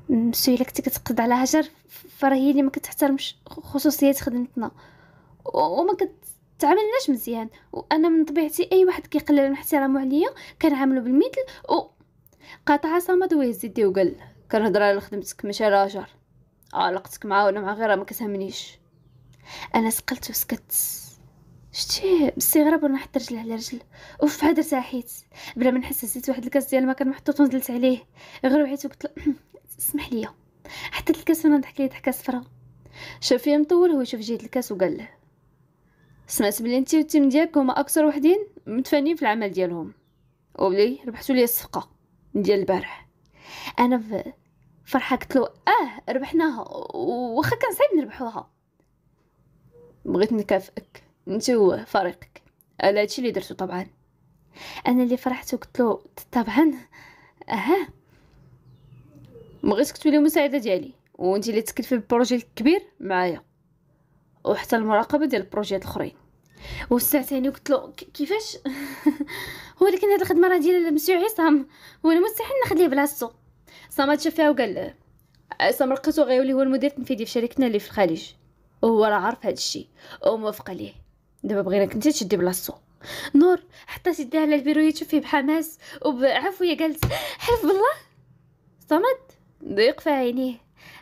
مسوي لك كتقد على هجر فراه هي اللي ما كتحترمش خصوصيات خدمتنا وما كتعاملناش مزيان وانا من طبيعتي اي واحد كيقلل من احترامه عليا كنعاملو بالمثل و قطع صمد ويهز يدي وقال كنهضر على خدمتك ماشي على هجر علاقتك معاه ولا مع غيرها ما كتهمنيش انا سقلت وسكت شتيه غير وانا نحط رجل على رجل اوف هذا ساحيت بلا ما نحس هزيت واحد الكاس ديال كان محطوط ونزلت عليه غير وعيت وقلت اسمح لي حطيت الكاس وانا نضحك ليه ضحكه صفرا شاف فيا مطول هو يشوف جهه الكاس وقال له سمعت بلي انت والتيم ديالك هما اكثر وحدين متفانين في العمل ديالهم وبلي ربحتوا لي الصفقه ديال البارح انا فرحه قلت له اه ربحناها واخا كان صعيب نربحوها بغيت نكافئك نتو فريقك على هادشي اللي درتو طبعا انا اللي فرحت وقلت له طبعا اها بغيتك تولي المساعده ديالي وانت اللي تكلفي بالبروجي الكبير معايا وحتى المراقبه ديال البروجيات الاخرين وسعتني قلت له كيفاش ولكن هاد الخدمه راه ديال مسيو عصام هو مستحيل نخليه بلاصتو صمد شاف فيها وقال له عصام رقصو غيولي هو المدير التنفيذي في شركتنا اللي في الخليج وهو راه عارف هاد الشيء وموافق عليه دابا بغيناك انت تشدي بلاصتو نور حطات يديها على البيرو يتشوف فيه بحماس وبعفويه قالت حلف بالله صمد ضيق في عينيه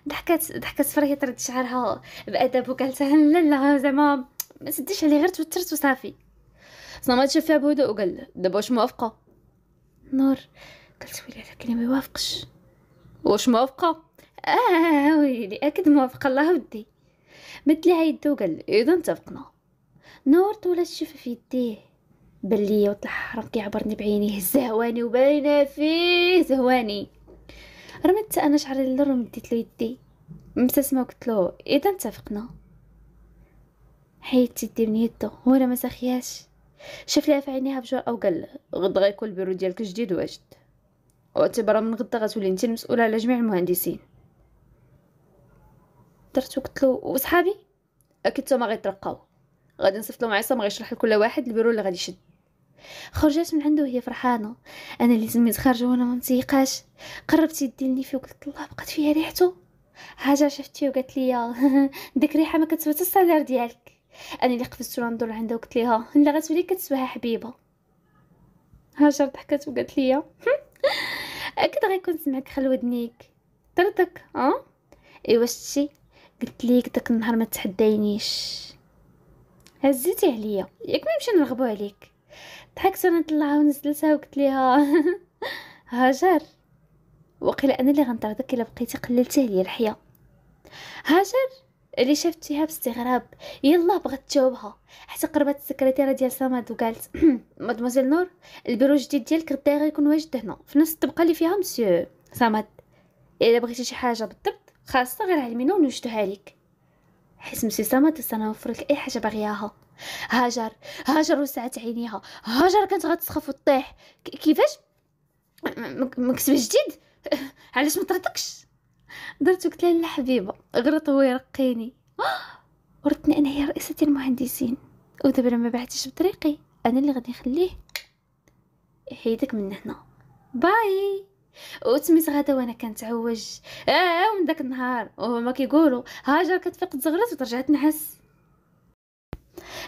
ضحكات ضحكات فرهي رد شعرها بادب وقالت لا لا زعما ما سديش عليه غير توترت وصافي صمد شاف فيها بهدوء وقال دابا واش موافقه نور قلت ويلي على كلمه يوافقش واش موافقه اه ويلي اكيد موافقه الله ودي مد لها يدو وقال اذا اتفقنا نور طول الشف في يديه بان ليا وطلع حرام كيعبرني بعينيه زهواني وباينه فيه زهواني رمت انا شعري للنور ومديت له يدي مسسمه وقلت له اذا اتفقنا حيدت يدي من يدو وانا ما سخياش شاف لي في عينيها بجرأة وقال غدا غيكون البيرو ديالك جديد واجد واعتبر من غدا غتولي انت المسؤوله على جميع المهندسين درت وقلت له وصحابي اكيد ما غيترقاو غادي نصيفط لهم عصام غيشرح لكل واحد البيرو اللي غادي يشد خرجت من عنده وهي فرحانه انا اللي سميت خارجه وانا ما متيقاش قربت يدي فيه وقلت الله بقات فيها ريحته هاجر شفتي وقالت لي آه، ديك ريحه ما كتثبتش الصدر ديالك انا اللي قفزت وندور عندها وقلت ليها لا غتولي كتسواها حبيبه هاجر ضحكت وقالت لي آه، اكيد غيكون سمعك خلو ودنيك طردك اه ايوا شتي قلت ليك داك النهار ما تحدينيش هزيتي عليا ياك ما نمشي نرغبو عليك ضحكت وانا نطلعها ونزلتها وقلت ليها هاجر وقيلا انا اللي غنطردك الا بقيتي قللتي عليا الحياه هاجر اللي شافتيها باستغراب يلا بغات تجاوبها حتى قربت السكرتيره ديال سماد وقالت مادموزيل نور البيرو الجديد ديالك غدا غيكون واجد هنا في نفس الطبقه اللي فيها مسيو سماد الا بغيتي شي حاجه بالضبط خاصه غير علمينا ونوجدوها لك حيت ابتسامة تستنى نوفر نوفرلك اي حاجه باغياها هاجر هاجر وسعت عينيها هاجر كانت غتسخف وتطيح كيفاش مكتب جديد علاش ما طرتكش درت قلت لها حبيبه غلط هو يرقيني ورتني انا هي رئيسه المهندسين ودابا ما بعتيش بطريقي انا اللي غادي نخليه حيدك من هنا باي وتميت غدا وانا كنتعوج اه ومن داك النهار وهما كيقولوا هاجر كتفيق تزغرت وترجعت نحس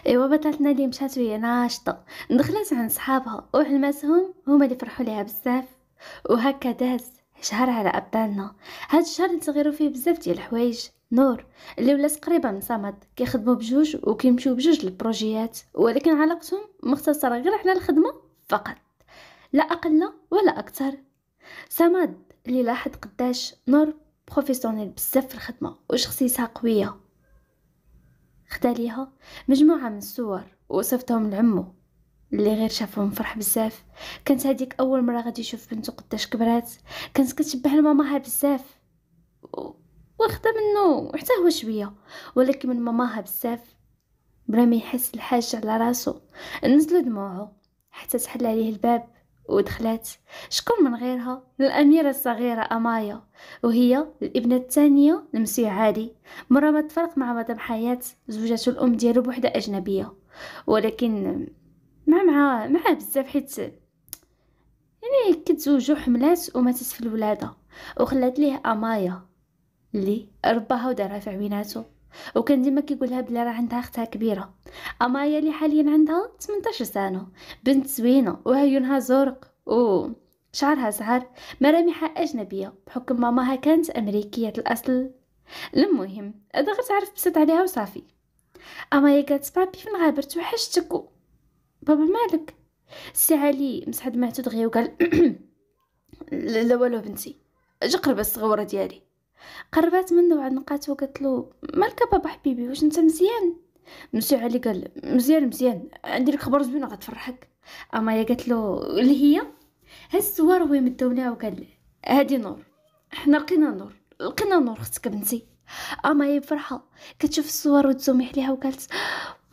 ايوا بطلتنا اللي مشات وهي ناشطه دخلت عند صحابها وحلماتهم هما اللي فرحوا ليها بزاف وهكا داز شهر على أبالنا هاد الشهر تغيروا فيه بزاف ديال الحوايج نور اللي ولات قريبة من صمد كيخدموا بجوج وكيمشيو بجوج للبروجيات ولكن علاقتهم مختصرة غير على الخدمة فقط لا أقل ولا أكثر صمد اللي لاحظ قداش نور بروفيسيونيل بزاف في الخدمة وشخصيتها قوية خدا ليها مجموعة من الصور وصفتهم لعمو اللي غير شافهم فرح بزاف كانت هذيك اول مره غادي يشوف بنته قداش كبرات كانت كتشبه لماماها بزاف واخدا منه حتى هو شويه ولكن من ماماها بزاف بلا ما يحس الحاج على راسو نزلو دموعه حتى تحل عليه الباب ودخلت شكون من غيرها الأميرة الصغيرة أمايا وهي الابنة الثانية لمسيو عادي مرة ما تفرق مع مدام حياة زوجة الأم ديالو بوحدة أجنبية ولكن مع مع مع بزاف حيت يعني كتزوجو حملات وماتت في الولادة وخلات ليه أمايا اللي رباها ودارها في عويناتو وكان ديما كيقولها بلي راه عندها اختها كبيره امايا اللي حاليا عندها 18 سنه بنت زوينه وعيونها زرق و شعرها زهر ملامحها أجنبية بحكم ماماها كانت أمريكية الأصل المهم هذا غير تعرف بسد عليها وصافي أما يا قالت بابي فين غابر توحشتك بابا مالك سي علي مسح دمعته دغيا وقال لا والو بنتي جي قرب الصغوره ديالي قربات منه بعد نقاته وقالت له مالك بابا حبيبي واش انت مزيان مسيو علي قال مزيان مزيان عندي لك خبر زوينه غتفرحك اما هي قالت له اللي هي هز الصور وهي مداولاها وقال هادي نور حنا لقينا نور لقينا نور اختك بنتي اما هي بفرحه كتشوف الصور وتزوميح ليها وقالت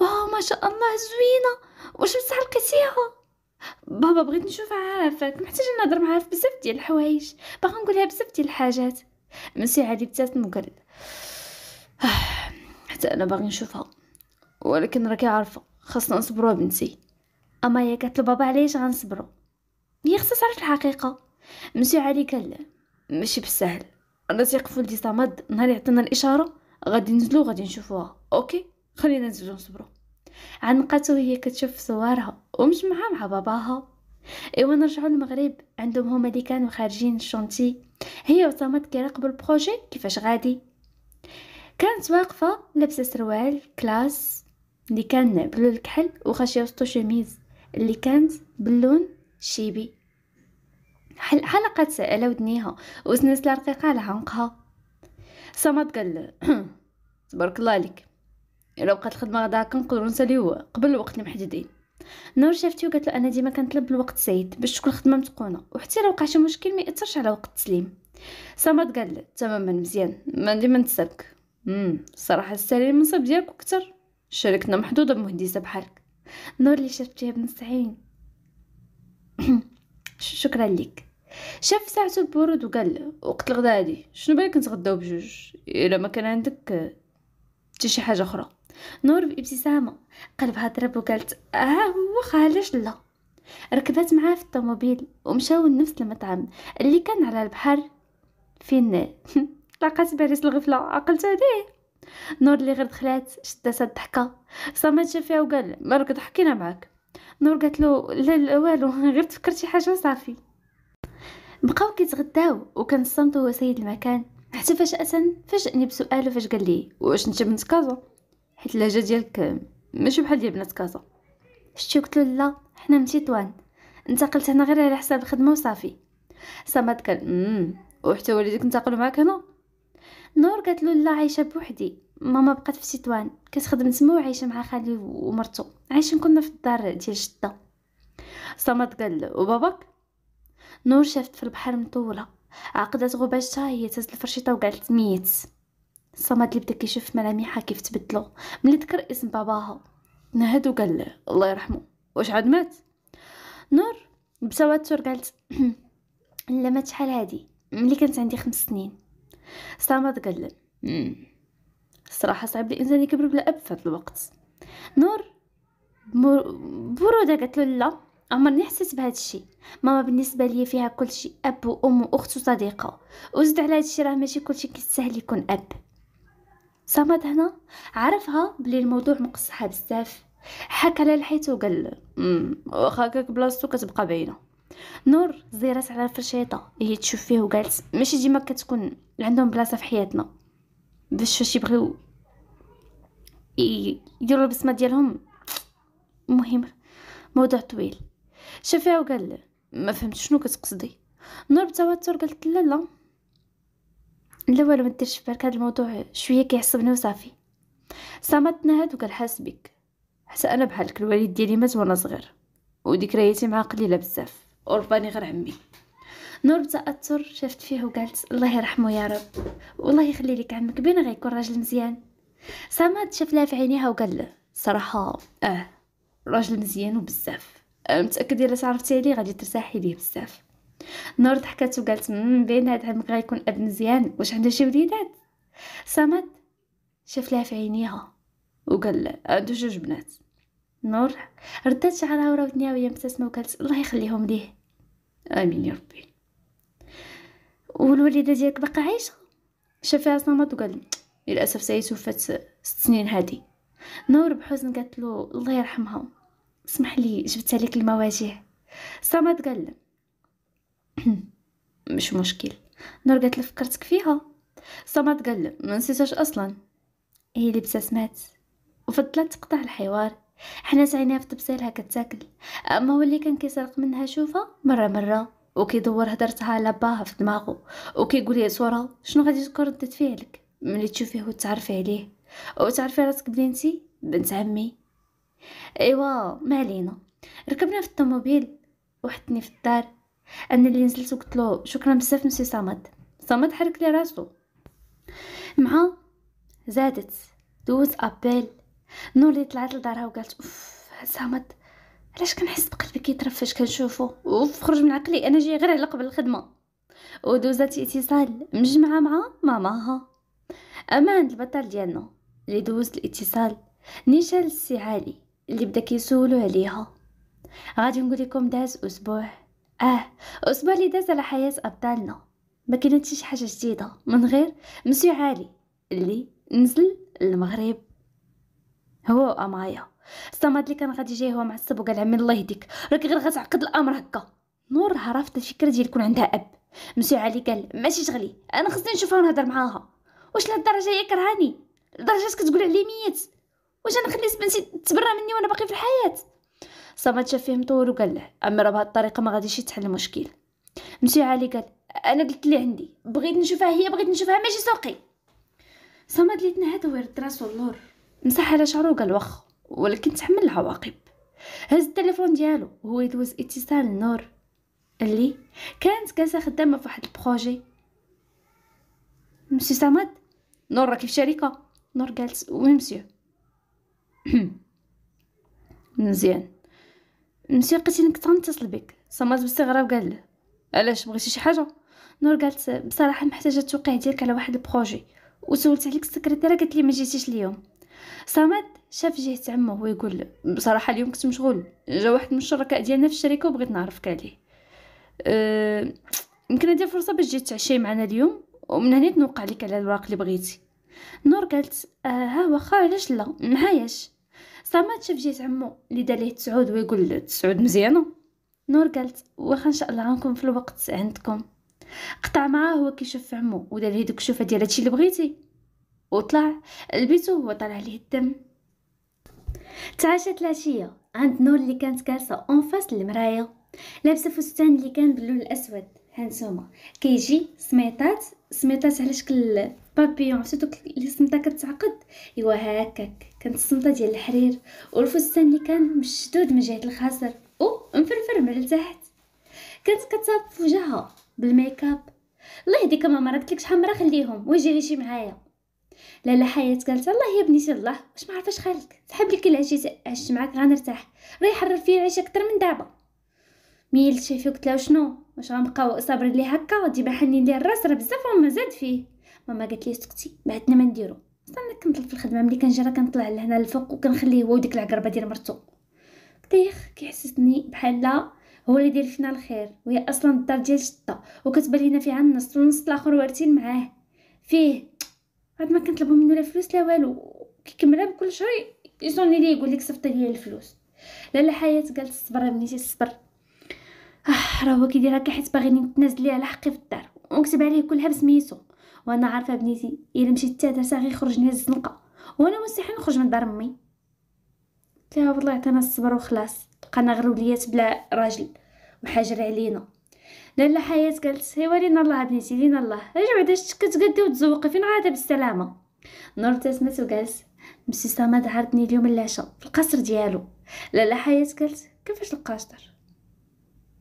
واو ما شاء الله زوينه واش بصح لقيتيها بابا بغيت نشوفها عافاك محتاجه نهضر معاها في بزاف ديال الحوايج باغا نقولها بزاف ديال الحاجات ماشي عادي بتاعت المقرد حتى انا باغي نشوفها ولكن راكي عارفه خاصنا نصبروا بنتي اما هي قالت بابا علاش غنصبروا هي خصها تعرف الحقيقه ماشي عادي قال ماشي بالسهل انا تيقف ولدي صمد نهار يعطينا الاشاره غادي ننزلو غادي نشوفوها اوكي خلينا ننزلو نصبروا عنقاتو هي كتشوف صورها ومجمعه مع باباها ايوا نرجعوا للمغرب عندهم هما اللي كانوا خارجين الشونتي هي وصامت كيراقبوا البروجي كيفاش غادي كانت واقفة لابسة سروال كلاس اللي كان بلون الكحل وخاشية وسطو شميز اللي كانت باللون شيبي حلقات على ودنيها وسنس رقيقة على عنقها صمت قال تبارك الله عليك الا بقات الخدمه غدا كنقدروا نساليو قبل الوقت المحددين نور شافتي وقالت له انا ديما كنطلب بالوقت سعيد باش تكون الخدمه متقونه وحتى لو وقع شي مشكل ما ياثرش على وقت التسليم صمد قال له تماما مزيان ما ديما نتسلك امم الصراحه استري المنصب ديالك اكثر شركتنا محدوده بمهندسه بحالك نور اللي شفتيها بنص عين شكرا ليك شاف ساعته البرود وقال له وقت الغداء هادي شنو بالك نتغداو بجوج الا ما كان عندك حتى شي حاجه اخرى نور بابتسامة قلبها ضرب وقالت آه واخا علاش لا ركبت معاه في الطوموبيل ومشاو لنفس المطعم اللي كان على البحر فين لقات باريس الغفلة عقلت عليه نور اللي غير دخلات شداتها الضحكه صمت شافها وقال ما ضحكينا معاك نور قالت له لا لا والو غير تفكرت شي حاجه وصافي بقاو كيتغداو وكان الصمت هو سيد المكان حتى فجاه فاجئني بسؤال فاش قال لي واش انت بنت كازا حيت اللهجه ديالك ماشي بحال ديال بنات كازا شتي قلت له لا حنا من تطوان انتقلت هنا غير على حساب الخدمه وصافي صمد قال امم وحتى والديك انتقلوا معاك هنا نور قالت له لا عايشه بوحدي ماما بقات في تطوان كتخدم تما وعايشه مع خالي ومرتو عايشين كنا في الدار ديال جده صمد قال وباباك نور شافت في البحر مطوله عقدت غباشتها هي تهز الفرشيطه وقالت ميت صمد اللي بدا كيشوف ملامحها كيف تبدلوا ملي ذكر اسم باباها نهد وقال له الله يرحمه واش عاد مات نور بتوتر قالت لا مات شحال هادي ملي كانت عندي خمس سنين صمد قال له الصراحه صعيب الانسان يكبر بلا اب في هذا الوقت نور بروده قالت له لا عمرني حسيت بهذا الشيء ماما بالنسبه لي فيها كل شيء اب وام واخت وصديقه وزد على هذا الشيء راه ماشي كل شيء كيستاهل يكون اب صمد هنا عرفها بلي الموضوع مقصحه بزاف حكى لها الحيط وقال واخا هكاك بلاصتو كتبقى باينه نور زيرات على الفرشيطه هي تشوف فيه وقالت ماشي ديما كتكون عندهم بلاصه في حياتنا باش فاش يبغيو يديروا البصمه ديالهم المهم موضوع طويل شافها وقال ما فهمت شنو كتقصدي نور بتوتر قالت لا لا الاول ما ديرش بالك هذا الموضوع شويه كيعصبني وصافي صمتنا هاد وكنحس بك حتى انا بحالك الوالد ديالي مات وانا صغير وذكرياتي معاه قليله بزاف ورباني غير عمي نور بتأثر شفت فيه وقالت الله يرحمه يا رب والله يخلي لك عمك بين غيكون راجل مزيان صمت شاف لها في عينيها وقال له صراحة اه راجل مزيان وبزاف أه، متأكد الا تعرفتي عليه غادي ترتاحي ليه بزاف نور ضحكات وقالت بين هاد عمك غيكون اب مزيان واش عنده شي وليدات صمد شاف لها في عينيها وقال عنده جوج بنات نور ردات شعرها ورا ودنيها وهي مبتسمه وقالت الله يخليهم ليه امين يا ربي والوليدة ديالك باقا عايشه شافها صمت وقال للاسف فات ست سنين هادي نور بحزن قالت له الله يرحمها اسمح لي جبت عليك المواجع صمد قال له مش مشكل نور قالت فكرتك فيها صمت قال ما نسيتش اصلا هي اللي ابتسمات وفضلت تقطع الحوار حنا سعيناها في تبصيلها كتاكل اما هو اللي كان كيسرق منها شوفه مره مره وكيدور هدرتها على باها في دماغه وكيقول لي صوره شنو غادي تكون ردت فعلك ملي تشوفيه وتعرفي عليه وتعرفي راسك بنتي بنت عمي ايوا ما علينا ركبنا في الطوموبيل وحطني في الدار انا اللي نزلت وقلت له شكرا بزاف مسي صمد صمد حرك لي راسو مع زادت دوز ابيل نور اللي طلعت لدارها وقالت اوف صمد علاش كنحس بقلبي كيترفش كنشوفو اوف خرج من عقلي انا جاي غير على قبل الخدمه ودوزات اتصال مجمعه مع ماماها امان البطل ديالنا اللي دوز الاتصال نيشان السي علي اللي بدا كيسولو عليها غادي نقول لكم داز اسبوع اه الاسبوع اللي داز على حياه ابطالنا ما كانتش شي حاجه جديده من غير مسيو علي اللي نزل للمغرب هو امايا الصمد اللي كان غادي جاي هو معصب وقال عمي الله يهديك راك غير غتعقد الامر هكا نور عرفت الفكره ديال يكون عندها اب مسيو علي قال ماشي شغلي انا خصني نشوفها ونهضر معاها واش لهالدرجه هي كرهاني لدرجه كتقول عليه ميت واش انا خليت بنتي تبرى مني وانا باقي في الحياه صمد شاف فيه مطول وقال له اما راه الطريقه ما غاديش يتحل المشكل مشي علي قال انا قلت لي عندي بغيت نشوفها هي بغيت نشوفها ماشي سوقي صمد اللي تنهد ويرد راسو اللور مسح على شعرو وقال واخ ولكن تحمل العواقب هز التليفون ديالو وهو يدوز اتصال النور اللي كانت كاسة خدامة في واحد البروجي مسي صمد نور راكي في شركة نور قالت وي مسيو مزيان نسي لقيتي انك تنتصل بك صمت باستغراب قال له علاش بغيتي شي حاجه نور قالت بصراحه محتاجه التوقيع ديالك على واحد البروجي وسولت عليك السكرتيره قالت لي ما جيتيش اليوم صمد شاف جهه عمه وهو يقول بصراحه اليوم كنت مشغول جا واحد من الشركاء ديالنا في الشركه وبغيت نعرفك عليه أه... يمكن هذه فرصه باش تجي تعشي معنا اليوم ومن هنا نوقع لك على الوراق اللي بغيتي نور قالت آه ها واخا علاش لا معاياش سما شاف جيت عمو اللي دار ليه تسعود ويقول له تسعود مزيانه نور قالت واخا ان شاء الله غنكون في الوقت عندكم قطع معاه هو كيشوف في عمو ودار ليه دوك الشوفه ديال هادشي اللي بغيتي وطلع لبيتو هو طالع ليه الدم تعاشت العشيه عند نور اللي كانت جالسه اون فاس للمرايه لابسه فستان اللي كان باللون الاسود هانسومه كيجي سميطات سميطات على شكل بابيون عرفتو دوك السمطه كتعقد ايوا هكاك كانت السمطه ديال الحرير والفستان اللي كان مشدود من جهه الخصر مفرفر من لتحت كانت كتصاب في وجهها بالميكاب الله يهديك ماما راه قلتلك شحال مره خليهم ويجي عيشي معايا لالا حياة قالت الله يا بنيتي الله واش ما عرفاش خالك سحب لك العشية عشت معاك غنرتاح راه يحرر فيا العيش اكثر من دابا ميل شي فيه قلت لها شنو واش غنبقاو صابرين ليه هكا ودي حنين ليه الراس راه بزاف وما زاد فيه ماما قالت لي سكتي بعدنا ما نديرو اصلا انا كنطلب في الخدمه ملي كنجي راه كنطلع لهنا الفوق وكنخليه هو وديك العقربه ديال مرتو كتيخ كيحسسني بحال هو اللي داير فينا الخير وهي اصلا الدار ديال شطه وكتبان لينا فيها النص والنص الاخر وارتين معاه فيه عاد ما كنطلبوا منو لا فلوس لا والو كيكملها بكل شهر يصوني ليه يقول لك صيفطي ليا الفلوس لا حياه قالت الصبر يا بنيتي الصبر اه راه هو كيدير هكا حيت باغيني نتنازل ليه على حقي في الدار ونكتب عليه كلها بسميتو وانا عارفه بنيتي الا مشيت حتى درسها غيخرج نهز الزنقه وانا مستحيل نخرج من دار امي قلت لها والله عطانا الصبر وخلاص لقانا غير وليات بلا راجل وحاجر علينا لالا حياة قالت ايوا لينا الله بنيتي لينا الله اجي علاش كتقدي وتزوقي فين عاده بالسلامه نور ابتسمت وقالت مسي صمد عرضني اليوم العشاء في القصر ديالو لالا حياة قالت كيفاش القصر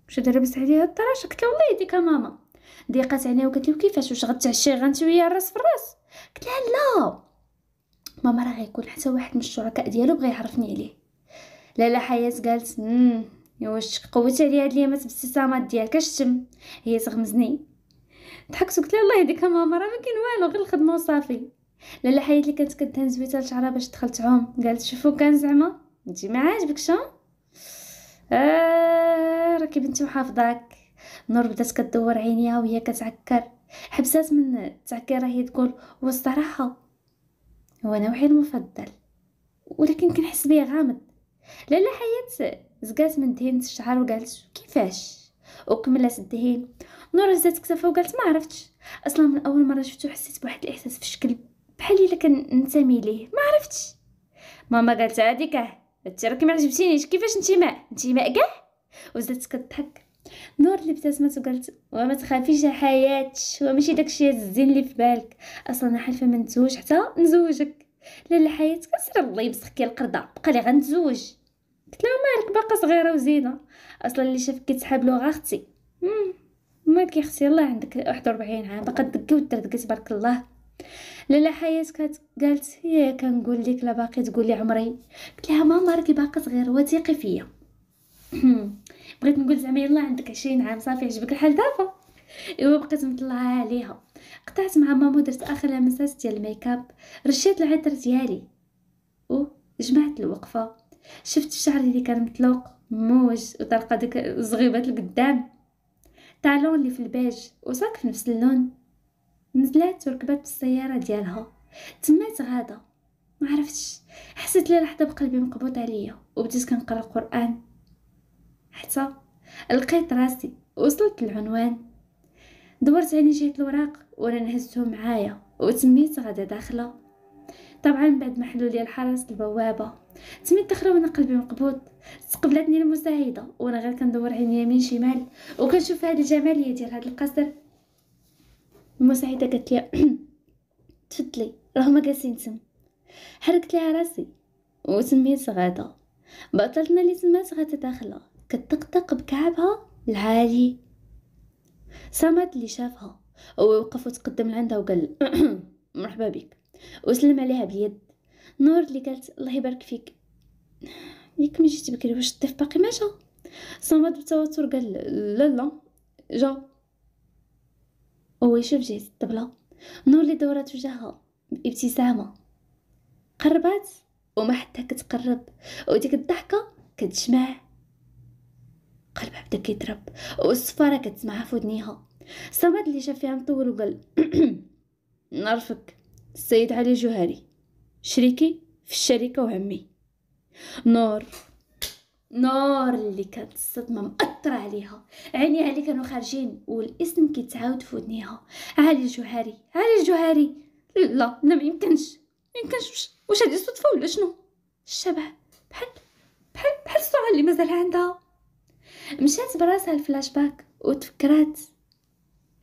مشى بس عليها الطراشه قلت والله يديك ماما ضيقات عليها وقالت لي وكيفاش واش غتعشي غنتويا الراس في الراس قلت لها لا ماما راه غيكون حتى واحد من الشركاء ديالو بغى يعرفني عليه لالا حياه قالت واش قوت عليا هاد الايامات بالابتسامات ديالك الشتم هي تغمزني ضحكت وقلت لها الله يهديك ماما راه ما كاين والو غير الخدمه وصافي لالا حياه اللي كانت كدهن زويته لشعرها باش دخلت عوم قالت شوفو كان زعما انت ما عاجبكش اه راكي بنتي وحافظاك نور بدات كدور عينيها وهي كتعكر حبسات من التعكيره هي تقول والصراحه هو نوعي المفضل ولكن كنحس بيه غامض لالا حياة زقات من دهين الشعر وقالت كيفاش وكملت الدهين نور هزات كتفها وقالت ما عرفتش اصلا من اول مره شفتو حسيت بواحد الاحساس في الشكل بحال الا كننتمي ليه ما عرفتش ماما قالت هذيك كاه انت راك ما عجبتينيش كيفاش انتماء انتماء كاع وزدت كضحك نور اللي ابتسمت وقالت وما تخافيش يا حياة وماشي داكشي الزين اللي في بالك اصلا انا حالفه ما نتزوج حتى نزوجك لالا حياة كسر الله يمسخك يا القرده بقى لي غنتزوج قلت لها مالك باقا صغيره وزينه اصلا اللي شافك كتسحب لغه اختي مالك يا اختي الله عندك 41 عام باقا دك وتردكي تبارك الله لالا حياة قالت يا كنقول لك لا باقي تقولي عمري قلت لها ماما راكي باقا صغيره وثيقي فيا بغيت نقول زعما يلا عندك 20 عام صافي عجبك الحال دابا ايوا بقيت مطلعه عليها قطعت مع ماما درت اخر لمسات ديال الميكاب رشيت العطر ديالي و جمعت الوقفه شفت الشعر اللي كان مطلوق موج وطرقه ديك الزغيبات لقدام طالون اللي في البيج وساك في نفس اللون نزلات وركبت السياره ديالها تمات غاده ما عرفتش حسيت لي لحظه بقلبي مقبوط عليا وبديت كنقرا القران حتى لقيت راسي وصلت للعنوان دورت على جهة الوراق وانا نهزته معايا وتميت غدا داخله طبعا بعد ما حلوا لي الحرس البوابه تميت داخله وانا قلبي مقبوض تقبلتني المساعده وانا غير كندور عيني يمين شمال وكنشوف هاد الجماليه ديال هاد القصر المساعده قالت لي تفضلي راهما جالسين تم حركت ليها راسي وتميت غاده بطلتنا اللي تمات غاده داخله كتقطق بكعبها العالي صمد اللي شافها ووقف وتقدم لعندها وقال مرحبا بك وسلم عليها بيد نور اللي قالت الله يبارك فيك ياك ما جيت بكري واش الضيف باقي ما جا صمد بتوتر قال لا لا جا هو يشوف جهة الطبلة نور اللي دورت وجهها بابتسامة قربات وما حتى كتقرب وديك الضحكة كتجمع قلبها بدا كيضرب والصفارة كتسمعها في ودنيها صمد اللي شاف فيها مطول وقال نعرفك السيد علي جوهري شريكي في الشركة وعمي نور نور اللي كانت الصدمه مأثرة عليها عينيها اللي كانوا خارجين والاسم كيتعاود في ودنيها علي الجوهري علي الجوهري لا لا ما يمكنش ما يمكنش واش هذه صدفه ولا شنو الشبه بحال بحال بحال السرعه اللي مازال عندها مشات براسها الفلاش باك وتفكرات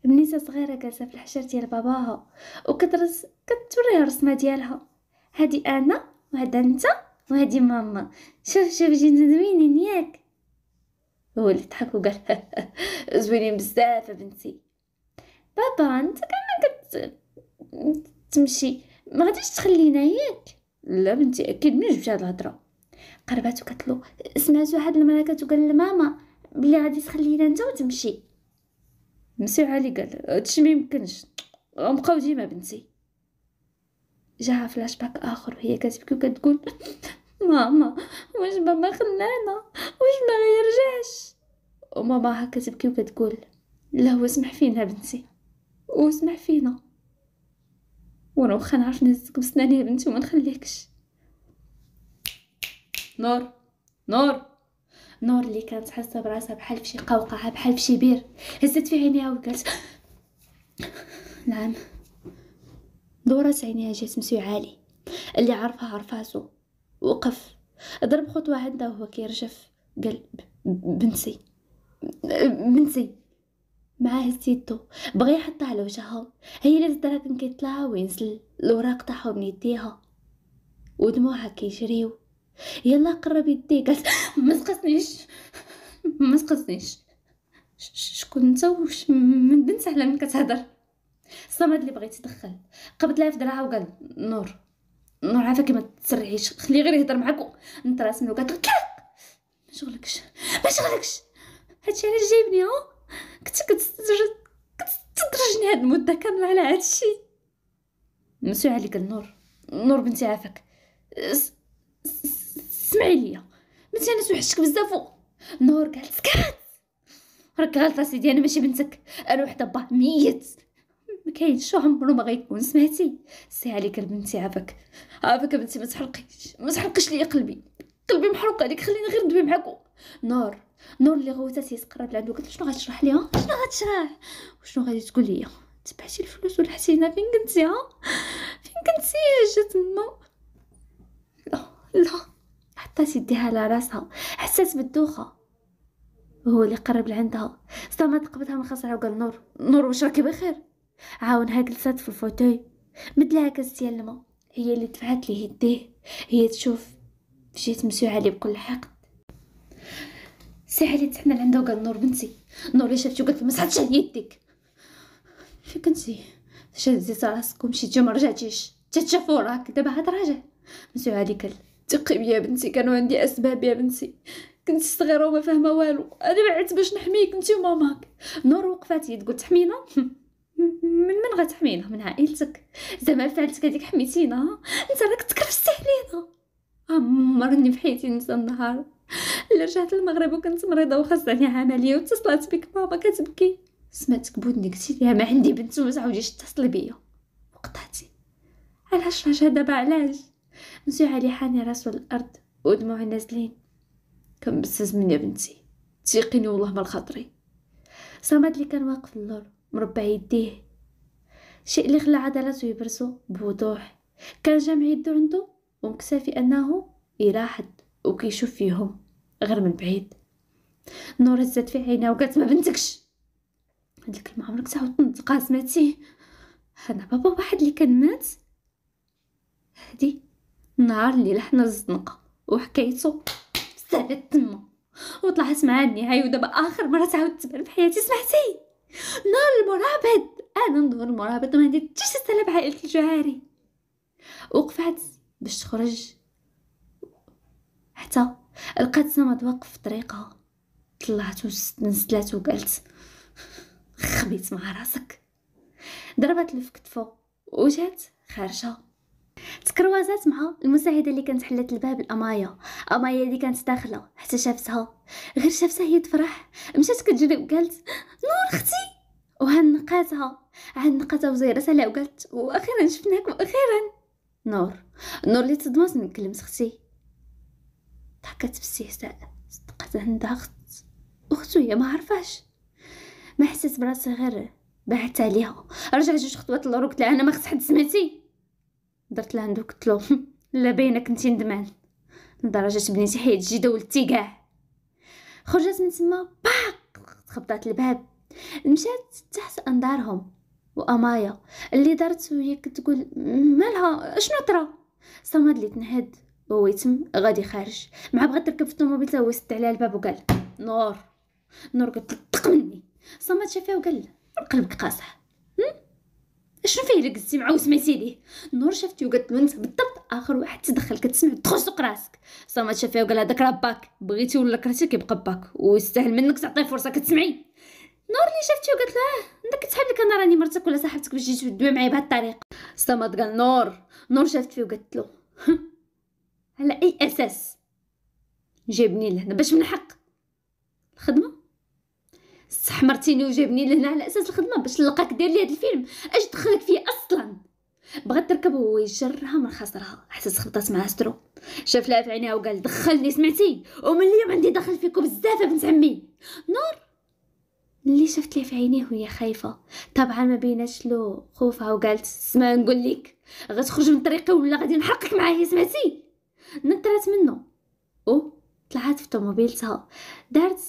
بنيته صغيره جالسه في الحشر ديال باباها وكترس كتوريها الرسمه ديالها هادي انا وهذا انت وهادي ماما شوف شوف جينا زوينين ياك هو اللي ضحك وقال زوينين بزاف بنتي بابا انت كان كت تمشي ما غاديش تخلينا ياك لا بنتي اكيد مش جبت هاد الهضره قربات وقالت له سمعت واحد المراه كتقول لماما بلي غادي تخلينا انت وتمشي مسيو علي قال هادشي ما يمكنش غنبقاو ديما بنتي جاها فلاش باك اخر وهي كتبكي وكتقول ماما واش بابا خلانا واش ما غيرجعش وماما هكا كتبكي وكتقول لا هو سمح فينا بنتي وسمح فينا وانا واخا نعرف نهزك بسناني يا بنتي وما نخليكش نور نور نور اللي كانت حاسه براسها بحال فشي قوقعه بحال فشي بير هزت في عينيها وقالت نعم دورت عينيها جات مسيو عالي اللي عرفها عرفاتو وقف ضرب خطوه عندها وهو كيرجف قال بنتي بنتي معاه هزيتو بغى يحطها على وجهها هي اللي الدراكن كيطلع وينزل الوراق تاعها من يديها ودموعها كيجريو يلا قرب يدي قالت ما تقصنيش ما تقصنيش شكون انت وش من بنت على من كتهضر الصمد اللي بغيت يدخل قبض لها في دراعها وقال نور نور عافاك ما تسرعيش خليه غير يهضر معاك راس منو قالت ما شغلكش ما شغلكش هادشي علاش جايبني هو كنت كتدرجني هاد المده كامله على هادشي مسوي عليك النور نور بنتي عافاك اسمعي ليا مثلا انا توحشتك بزاف نور قالت سكات راك غلطه سيدي انا ماشي بنتك انا وحده باه ميت ما كاينش عمرو ما غيكون سمعتي سي عليك البنتي عافاك عافاك بنتي ما تحرقيش ما تحرقش ليا قلبي قلبي محروق عليك خليني غير ندوي معاكم نور نور اللي هي تقرب لعندو قلت شنو غتشرح ليها شنو غتشرح وشنو غادي تقول ليا تبعتي الفلوس ولا حسينا فين كنتي ها فين كنتي جات لا لا حطات يديها على راسها حسات بالدوخة وهو اللي قرب لعندها صدمت قبضها من خصرها وقال نور نور واش راكي بخير عاونها جلسات في الفوتوي مدلها كاس ديال الماء هي اللي دفعت ليه يديه هي تشوف جيت مسوعة لي بكل حقد ساعة اللي تحنا لعندها وقال نور بنتي نور اللي شافت وقالت ما سحتش على يديك في كنتي شدي راسك ومشيتي وما رجعتيش تتشافو راك دابا عاد راجع مسوعة قال ثقي بيا بنتي كانوا عندي اسباب يا بنتي كنت صغيره وما فاهمه والو انا بعت باش نحميك انت وماماك نور وقفات يد قلت حمينا من من غتحمينا من عائلتك زعما فعلتك هذيك حميتينا انت راك تكرفتي علينا عمرني آه، في حياتي نسى النهار الا رجعت للمغرب وكنت مريضه وخاصني عمليه واتصلت بك ماما كتبكي سمعتك بودني قلتي ليها ما عندي بنت وما تعاوديش تتصلي بيا وقطعتي علاش دابا علاش علي حاني راسو الأرض ودموع نازلين كان بزز من يا بنتي تيقيني والله ما الخطري صمد لي كان واقف اللور مربع يديه شيء اللي خلى عضلاتو يبرزو بوضوح كان جامع يدو عنده ومكسافي انه يلاحظ وكيشوف فيهم غير من بعيد نور هزت في عينها وقالت ما بنتكش هاد الكلمه عمرك تعاود تنطقها سمعتي انا بابا واحد اللي كان مات هادي نهار اللي لحنا الزنقة وحكايته سالت تما وطلعت معاه النهاية ودابا آخر مرة تعاود تبان في حياتي سمعتي نهار المرابط أنا ندور المرابط ما عندي حتى شي سالة بعائلة الجهاري وقفت باش تخرج حتى لقات سماد واقف في طريقها طلعت ونزلات وقالت خبيت مع راسك ضربت له وجات خارجه تكروازات مع المساعده اللي كانت حلت الباب الأماية امايا اللي كانت داخله حتى شافتها غير شافتها هي تفرح مشات كتجري وقالت نور اختي وهنقاتها هنقاتها وزيرتها لا وقالت واخيرا شفناك واخيرا نور نور اللي تصدمت من كلمه اختي ضحكت باستهزاء صدقت عندها اخت اختو هي ما عرفاش ما حسيت براسها غير بعت عليها رجع جوج خطوات للور قلت لها انا ما خص حد سمعتي درت لعندو قلت له لا باينه كنتي ندمان لدرجه بنيتي حيت جيده ولتي كاع خرجت من تما باق خبطات الباب مشات تحت انظارهم وامايا اللي دارت وهي كتقول مالها شنو طرا صمد لي تنهد وهو يتم غادي خارج مع بغات تركب في الطوموبيل هو سد عليها الباب وقال نور نور قلت طق مني صمد شافها وقال قلبك قاصح شنو فيه رقصتي معاه وسمعتي ليه نور شافتي وقالت له انت بالضبط اخر واحد تدخل كتسمع سوق راسك صمت شافها وقال هذاك راه باك بغيتي ولا كرهتي كيبقى باك ويستاهل منك تعطيه فرصه كتسمعي نور اللي شافتي وقالت له آه، انت كتحب لك انا راني مرتك ولا صاحبتك باش تجي تدوي معايا بهذه الطريقه صمت قال نور نور شافت فيه وقالت له على اي اساس جابني لهنا باش من حق الخدمه استحمرتيني وجابني لهنا على اساس الخدمه باش نلقاك دير لي هذا الفيلم اش دخلك فيه اصلا بغات تركب هو يجرها من خسرها حتى تخبطات مع سترو شاف لها في عينيها وقال دخلني سمعتي ومن اليوم عندي دخل فيكم بزاف بنت عمي نور اللي شفت ليه في عينيه وهي خايفه طبعا ما بيناش له خوفها وقالت اسمع نقول لك غتخرج من طريقي ولا غادي نحقك معايا سمعتي نطرات منه او طلعت في طوموبيلتها دارت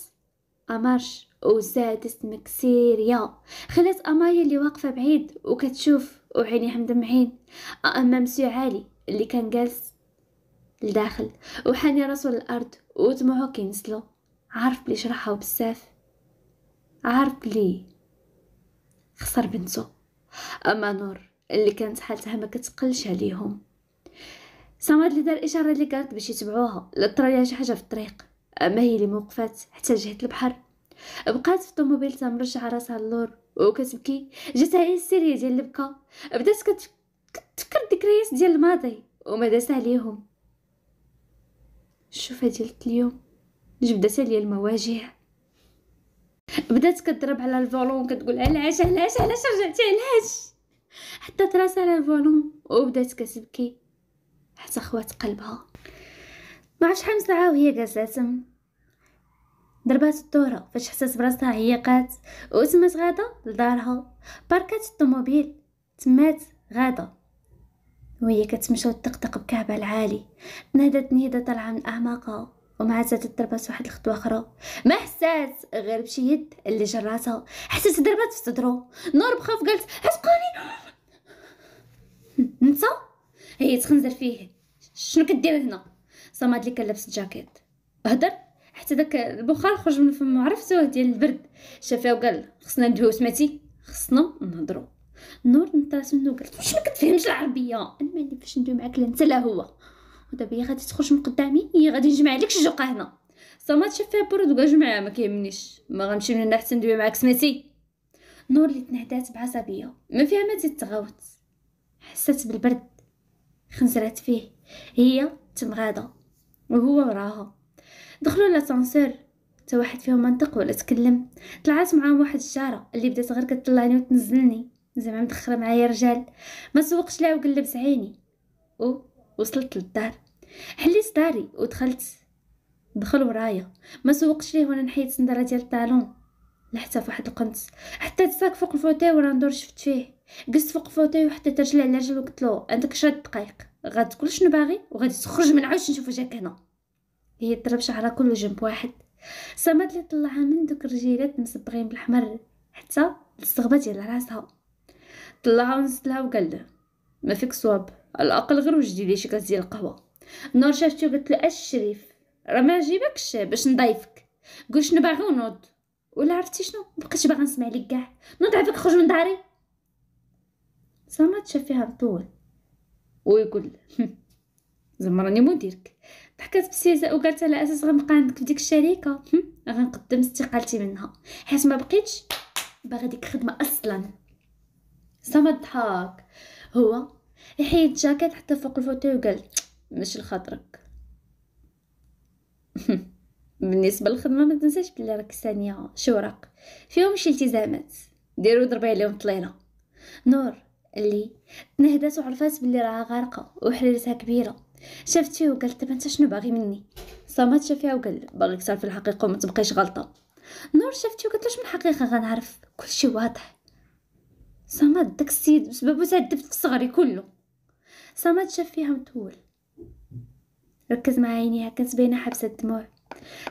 أمرش وزاد اسمك سيريا خلات أمايا اللي واقفة بعيد وكتشوف وعينيها مدمعين أما مسيو عالي اللي كان جالس لداخل وحاني راسو للأرض ودموعو كينسلو عارف بلي شرحه بزاف عارف بلي خسر بنتو أما نور اللي كانت حالتها ما كتقلش عليهم صمد اللي دار الإشارة اللي قالت باش يتبعوها لا شي حاجة في الطريق ما هي اللي موقفات حتى جهة البحر بقات في الطوموبيل تمرجع راسها اللور وكتبكي جاتها هي السيرية ديال البكا بدات كتفكر الذكريات ديال الماضي وما داس عليهم الشوفة ديال اليوم جبدات عليا المواجع بدات كضرب على الفولون كتقول علاش علاش علاش رجعتي علاش حطت راسها على الفولون وبدات كتبكي حتى خوات قلبها ما شحال من ساعه وهي تم ضربات الدوره فاش حسات براسها هي قات وتمات غاده لدارها باركات الطوموبيل تمات غاده وهي كتمشى وتقطق بكعبة العالي نادت نيده طالعه من اعماقها ومع زادت ضربات واحد الخطوه اخرى ما حسات غير بشي يد اللي جراتها حسات ضربات في صدرو نور بخاف قالت حسقوني نتا هي تخنزر فيه شنو كدير هنا الصماد اللي كان لابس جاكيت هدر حتى داك البخار خرج من فمو عرفتوه ديال البرد شافها وقال خصنا ندويو سمعتي خصنا نهضروا نور نطرات منه وقالت واش ما كتفهمش العربيه انا مالي فاش ندوي معاك لا انت لا هو ودابا هي غادي تخرج من قدامي هي غادي نجمع عليك الجوقه هنا صمات شاف فيها برد وقال جمعها ما كيهمنيش ما غنمشي من هنا حتى ندوي معاك سمعتي نور اللي تنعدات بعصبيه ما فيها ما تغوت حست بالبرد خنزرات فيه هي تمغاده وهو وراها دخلوا لاسانسور تا واحد فيهم ما نطق ولا تكلم طلعت معاهم واحد الشاره اللي بدات غير كتطلعني وتنزلني زعما مدخله معايا رجال ما سوقش لها وقلبت عيني او وصلت للدار حليت داري ودخلت دخل ورايا ما سوقش ليه وانا نحيت السندره ديال الطالون لحتى فواحد القنت حتى تساك فوق الفوتي وانا ندور شفت فيه قست فوق الفوتي وحطيت رجلي على رجل وقلت له عندك 10 دقائق غتقول شنو باغي وغادي تخرج من عاوش نشوف واش هنا هي ضرب شعرها كل جنب واحد صمد لي طلعها من دوك الرجيلات مصبغين بالاحمر حتى الصغبه ديال راسها طلعها ونزت لها وقال له ما فيك صواب على الاقل غير وجدي لي شي كاس ديال القهوه نور شافته قلت له اش شريف راه ما جيبكش باش نضيفك قول شنو باغي ونوض ولا عرفتي شنو مبقيتش باغا نسمع لك كاع نوض عافاك خرج من داري صمد شاف فيها مطول ويقول زعما راني مديرك ضحكات باستهزاء وقالت على اساس غنبقى عندك في ديك الشركه غنقدم استقالتي منها حيت ما بقيتش باغا ديك الخدمه اصلا زعما ضحك هو حيد جاكيت حتى فوق الفوتو وقال ماشي لخاطرك بالنسبه للخدمه ما تنساش بلي راك ثانيه شورق فيهم شي التزامات ديروا ضربي عليهم طليله نور اللي تنهدات وعرفات بلي راها غارقه وحريرتها كبيره شافت فيه وقالت دابا طيب انت شنو باغي مني صمت شافيها وقال باغيك تعرفي الحقيقه وما تبقيش غلطه نور شافتي وقالت له من الحقيقه غنعرف كلشي واضح صمت داك السيد بسببو تعذبت في صغري كله صمت شاف فيها مطول ركز مع عينيها كانت باينه حبسه الدموع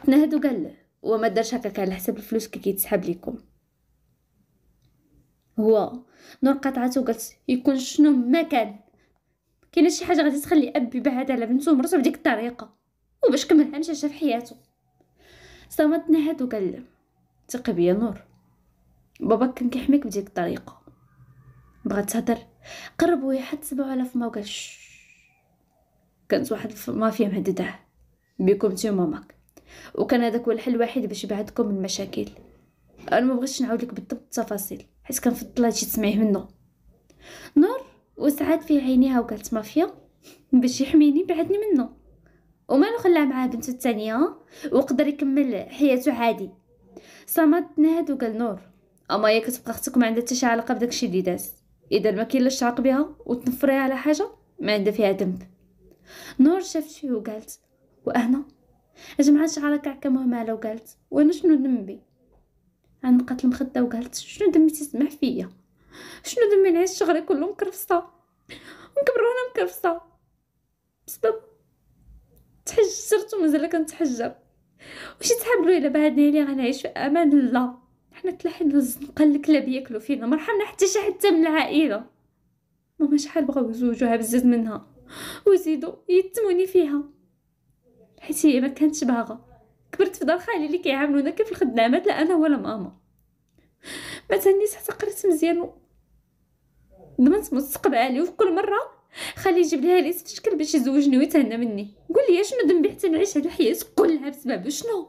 تنهد وقال له وما دارش هكاك على حساب الفلوس كي كيتسحب ليكم هو نور قطعته وقالت يكون شنو ما كان كاين شي حاجه غادي تخلي اب يبعد على بنته ومرته بديك الطريقه وباش كملها مشى شاف حياته صمت نهد وقال له ثق بيا نور بابا كان كيحميك بديك الطريقه بغات تهضر قرب وهي حد سبعه على فما وقال كانت واحد فيها مهدده بيكم تي ماماك وكان هذاك هو الحل الوحيد باش يبعدكم من المشاكل انا ما بغيتش نعاود لك بالضبط التفاصيل حيت كنفضل هادشي تسمعيه منه نور وسعاد في عينيها وقالت مافيا باش يحميني بعدني منه ومالو خلاه معاه بنته الثانيه وقدر يكمل حياته عادي صمد نهد وقال نور اما هي كتبقى اختك ما عندها حتى شي علاقه بداك الشيء اللي داز اذا ما كاين بها وتنفري على حاجه ما عندها فيها ذنب نور شافت فيه وقالت وانا جمعت شعرها كعكه مهمله قالت وانا شنو ذنبي عند قالت المخده وقالت شنو دميتي تسمع فيا شنو دمي نعيش شغلي كله مكرفصه نكبر وانا مكرفصه بسبب تحجرت ومازال كنتحجر واش تحبلو على بعدنا اللي غنعيش في امان الله حنا تلاحين الزنقه الكلاب ياكلوا فينا ما رحمنا حتى شي حتى من العائله ماما شحال بغاو يزوجوها بزاف منها وزيدو يتموني فيها حيت هي ما كانتش باغا كبرت في دار خالي اللي كيعاملونا كيف الخدامات لا انا ولا ماما ما تهنيت حتى قريت مزيان ضمنت مستقبلي وفي كل مره خلي يجيب لها العريس شكل باش يزوجني ويتهنى مني قول لي شنو ذنبي حتى نعيش هاد الحياه كلها بسبب شنو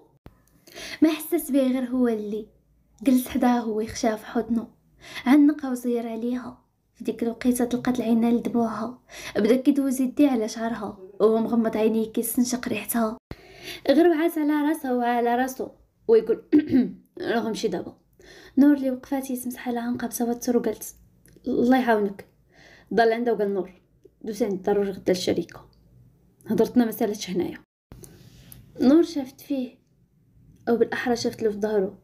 ما حسس بيه غير هو اللي جلس حداه يخشى في حضنه عنقها وزير عليها في ديك الوقيته تلقات العينه لدموعها بدا كيدوز يدي على شعرها وهو مغمض عينيه كيستنشق ريحتها غير وعات على راسه وعلى راسو ويقول راه شي دابا نور اللي وقفات سمسحه لها نقابسه وتر وقالت الله يعاونك ضل عندها وقال نور دوس عند ضروري غدا الشركه هضرتنا ما سالتش هنايا نور شافت فيه او بالاحرى شافت له في ظهره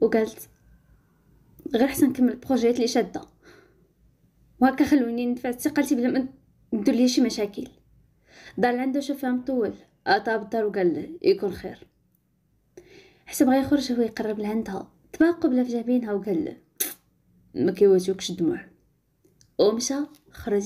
وقالت غير حسن نكمل بروجيات اللي شاده وهكا خلوني ندفع ثقتي بلا ما ندير ليا شي مشاكل ضل عنده شافها مطول عطا الدار وقال له يكون خير حتى بغى يخرج هو يقرب لعندها تباقوا بلا في جبينها وقال له ما كيواجهوكش الدموع ومشى خرج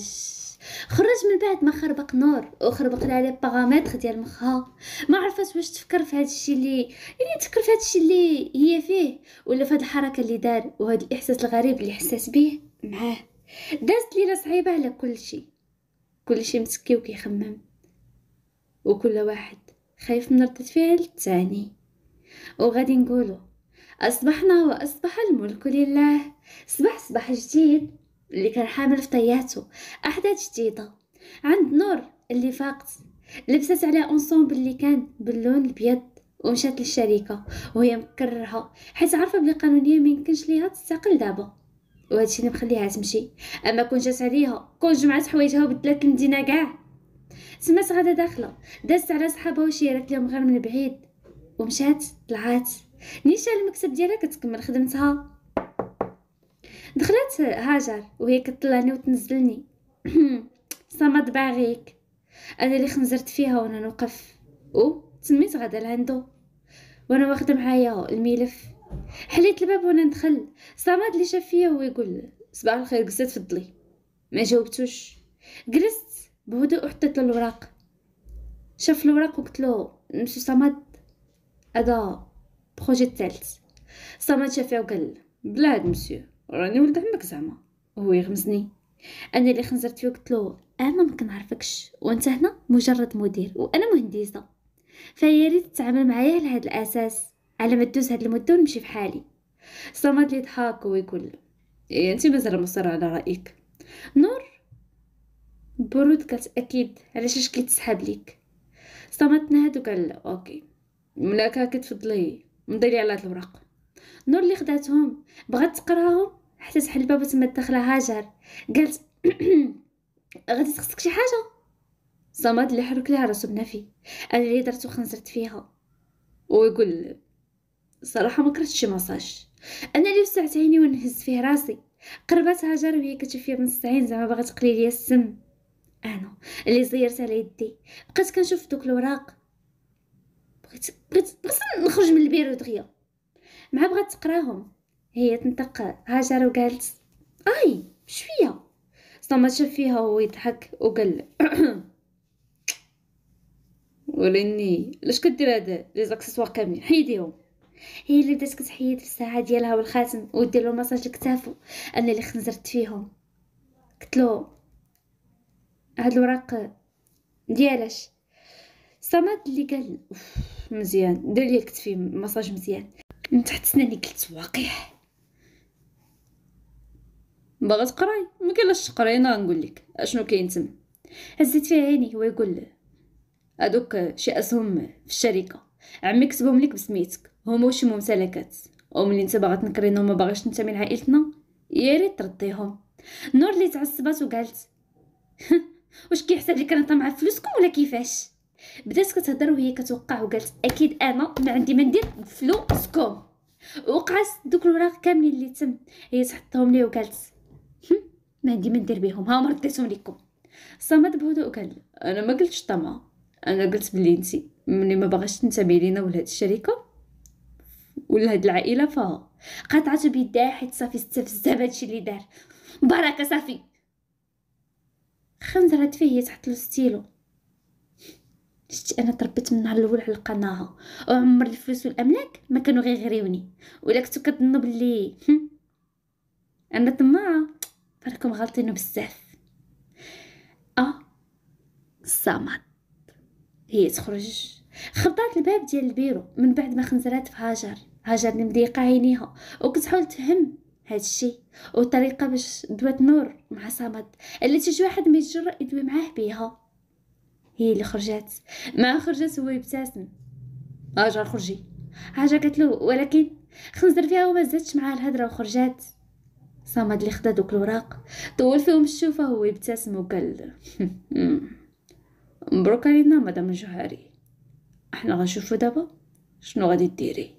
خرج من بعد ما خربق نور وخربق لها لي باغامتر ديال مخها ما عرفت واش تفكر في هذا الشيء اللي يعني تفكر في هذا الشيء اللي هي فيه ولا في هذه الحركه اللي دار وهذا الاحساس الغريب اللي حسات به معاه دازت ليله صعيبه على كل شيء كل شيء مسكي وكيخمم وكل واحد خايف من ردة فعل التاني وغادي نقولوا أصبحنا وأصبح الملك لله صباح صباح جديد اللي كان حامل في طياته أحداث جديدة عند نور اللي فاقت لبست على أنصومب اللي كان باللون البيض ومشات للشركة وهي مكررها حيت عارفة بلي قانونيا ميمكنش ليها تستقل دابا وهادشي اللي مخليها تمشي اما كون جات عليها كون جمعت حوايجها وبدلات المدينه كاع سمعت غادا داخله دازت على صحابها وشيرت لهم غير من بعيد ومشات طلعات نيشا المكتب ديالها كتكمل خدمتها دخلت هاجر وهي كطلعني وتنزلني صمد باغيك انا اللي خنزرت فيها وانا نوقف او تميت غدا لعندو وانا واخده معايا الملف حليت الباب وانا ندخل صمد اللي شاف فيا هو يقول صباح الخير قصيت فضلي ما جاوبتوش جلست بهدوء حطيت له الوراق شاف الوراق وقلت له مسيو صمد هذا بروجي الثالث صمد شافيه وقال بلا هاد مسيو راني ولد عمك زعما هو يغمزني انا اللي خنزرت فيه قلت له انا آه، ما كنعرفكش وانت هنا مجرد مدير وانا مهندسه فيا ريت تتعامل معايا على هذا الاساس على ما تدوز هاد المده ونمشي فحالي صمد لي ضحك ويقول إيه انت مازال مصر على رايك نور البرود كتاكيد علاش اش كيتسحب ليك نهاد وقال لا اوكي ملاك كتفضلي تفضلي نديري على هاد الوراق نور اللي خداتهم بغات تقراهم حتى تحل الباب تما داخله هاجر قالت غادي تخصك شي حاجه صمد اللي حرك لها راسو بنفي انا اللي درت وخنزرت فيها ويقول صراحه ما كرهتش شي مساج انا اللي وسعت عيني ونهز فيه راسي قربت هاجر وهي كتشوف فيا من عين زعما باغا تقلي ليا السم انا اللي زيرت على يدي بقيت كنشوف دوك الوراق بغيت بغيت بغيت نخرج من البيرو دغيا مع بغات تقراهم هي تنطق هاجر وقالت اي شويه صما شاف فيها وهو يضحك وقال أه، وليني لاش كدير هذا لي زاكسيسوار كاملين حيديهم هي اللي بدات كتحيد الساعه ديالها والخاتم ودير له مساج لكتافو انا اللي خنزرت فيهم قلت له هاد الوراق ديالاش صمد اللي قال مزيان دار لي كتفي مساج مزيان من تحت سناني قلت واقيح باغا تقراي ما كاينش تقراي انا غنقول لك اشنو كاين تم هزيت فيها عيني هو يقول هادوك شي اسهم في الشركه عمي كتبهم لك بسميتك هما واش ممتلكات وملي انت باغا تنكرينا وما باغاش من عائلتنا يا ريت ترديهم نور اللي تعصبات وقالت واش كيحسب لي كنهضر طمع فلوسكم ولا كيفاش بدات كتهضر وهي كتوقع وقالت اكيد انا ما عندي ما ندير فلوسكم وقعت دوك الوراق كاملين اللي تم هي تحطهم لي وقالت ما عندي ما ندير بهم ها رديتهم لكم صمد بهدوء وقال انا ما قلتش طمع انا قلت بلي انت ملي ما باغاش تنتمي لينا ولا هاد الشركه ولا هاد العائله فا قطعته بيدها حيت صافي استفزها بهادشي اللي دار بركه صافي خنزرات فيه هي تحت الستيلو شتي انا تربيت من نهار الاول على القناه وعمر الفلوس والاملاك ما كانوا غيغريوني ولا كنتو كتظنوا بلي انا طماعه راكم غلطينو بزاف اه صمت هي تخرج خبطات الباب ديال البيرو من بعد ما خنزرات في هاجر هاجر مضيقه عينيها وكتحاول تفهم هادشي والطريقه باش دوات نور مع صمد اللي تيجي واحد ما يتجرأ يدوي معاه بيها هي اللي خرجات مع خرجات هو يبتسم اجا خرجي حاجه قالت له ولكن خنزر فيها وما زادش معاه الهضره وخرجات صمد اللي خدا دوك الوراق طول فيهم الشوفه هو يبتسم وقال مبروك علينا مدام الجوهري احنا غنشوفو دابا شنو غادي ديري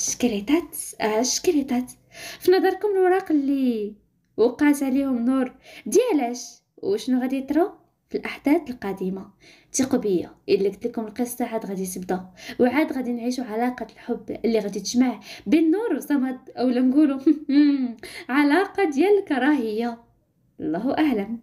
شكريتات اه شكريتات في نظركم الوراق اللي وقعت عليهم نور ديالاش وشنو غادي يطرو في الاحداث القادمه ثقوا بيا الا قلت لكم القصه عاد غادي تبدا وعاد غادي نعيشوا علاقه الحب اللي غادي تجمع بين نور وصمد او نقولوا علاقه ديال الكراهيه الله اعلم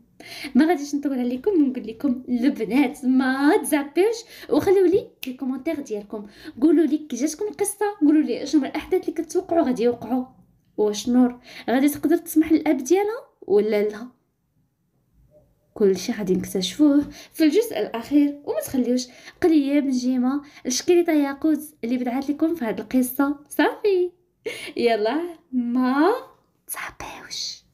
ما غاديش نطول عليكم ونقول لكم البنات ما تزعبوش وخليو لي لي كومونتير ديالكم قولوا لي كي جاتكم القصه قولوا لي شنو الاحداث اللي كتوقعوا غادي يوقعوا واش نور غادي تقدر تسمح للاب ديالها ولا لا كل شيء غادي نكتشفوه في الجزء الاخير وما تخليوش قليه من جيمه الشكريطه ياقوت اللي بدعت لكم في هذه القصه صافي يلا ما تحبوش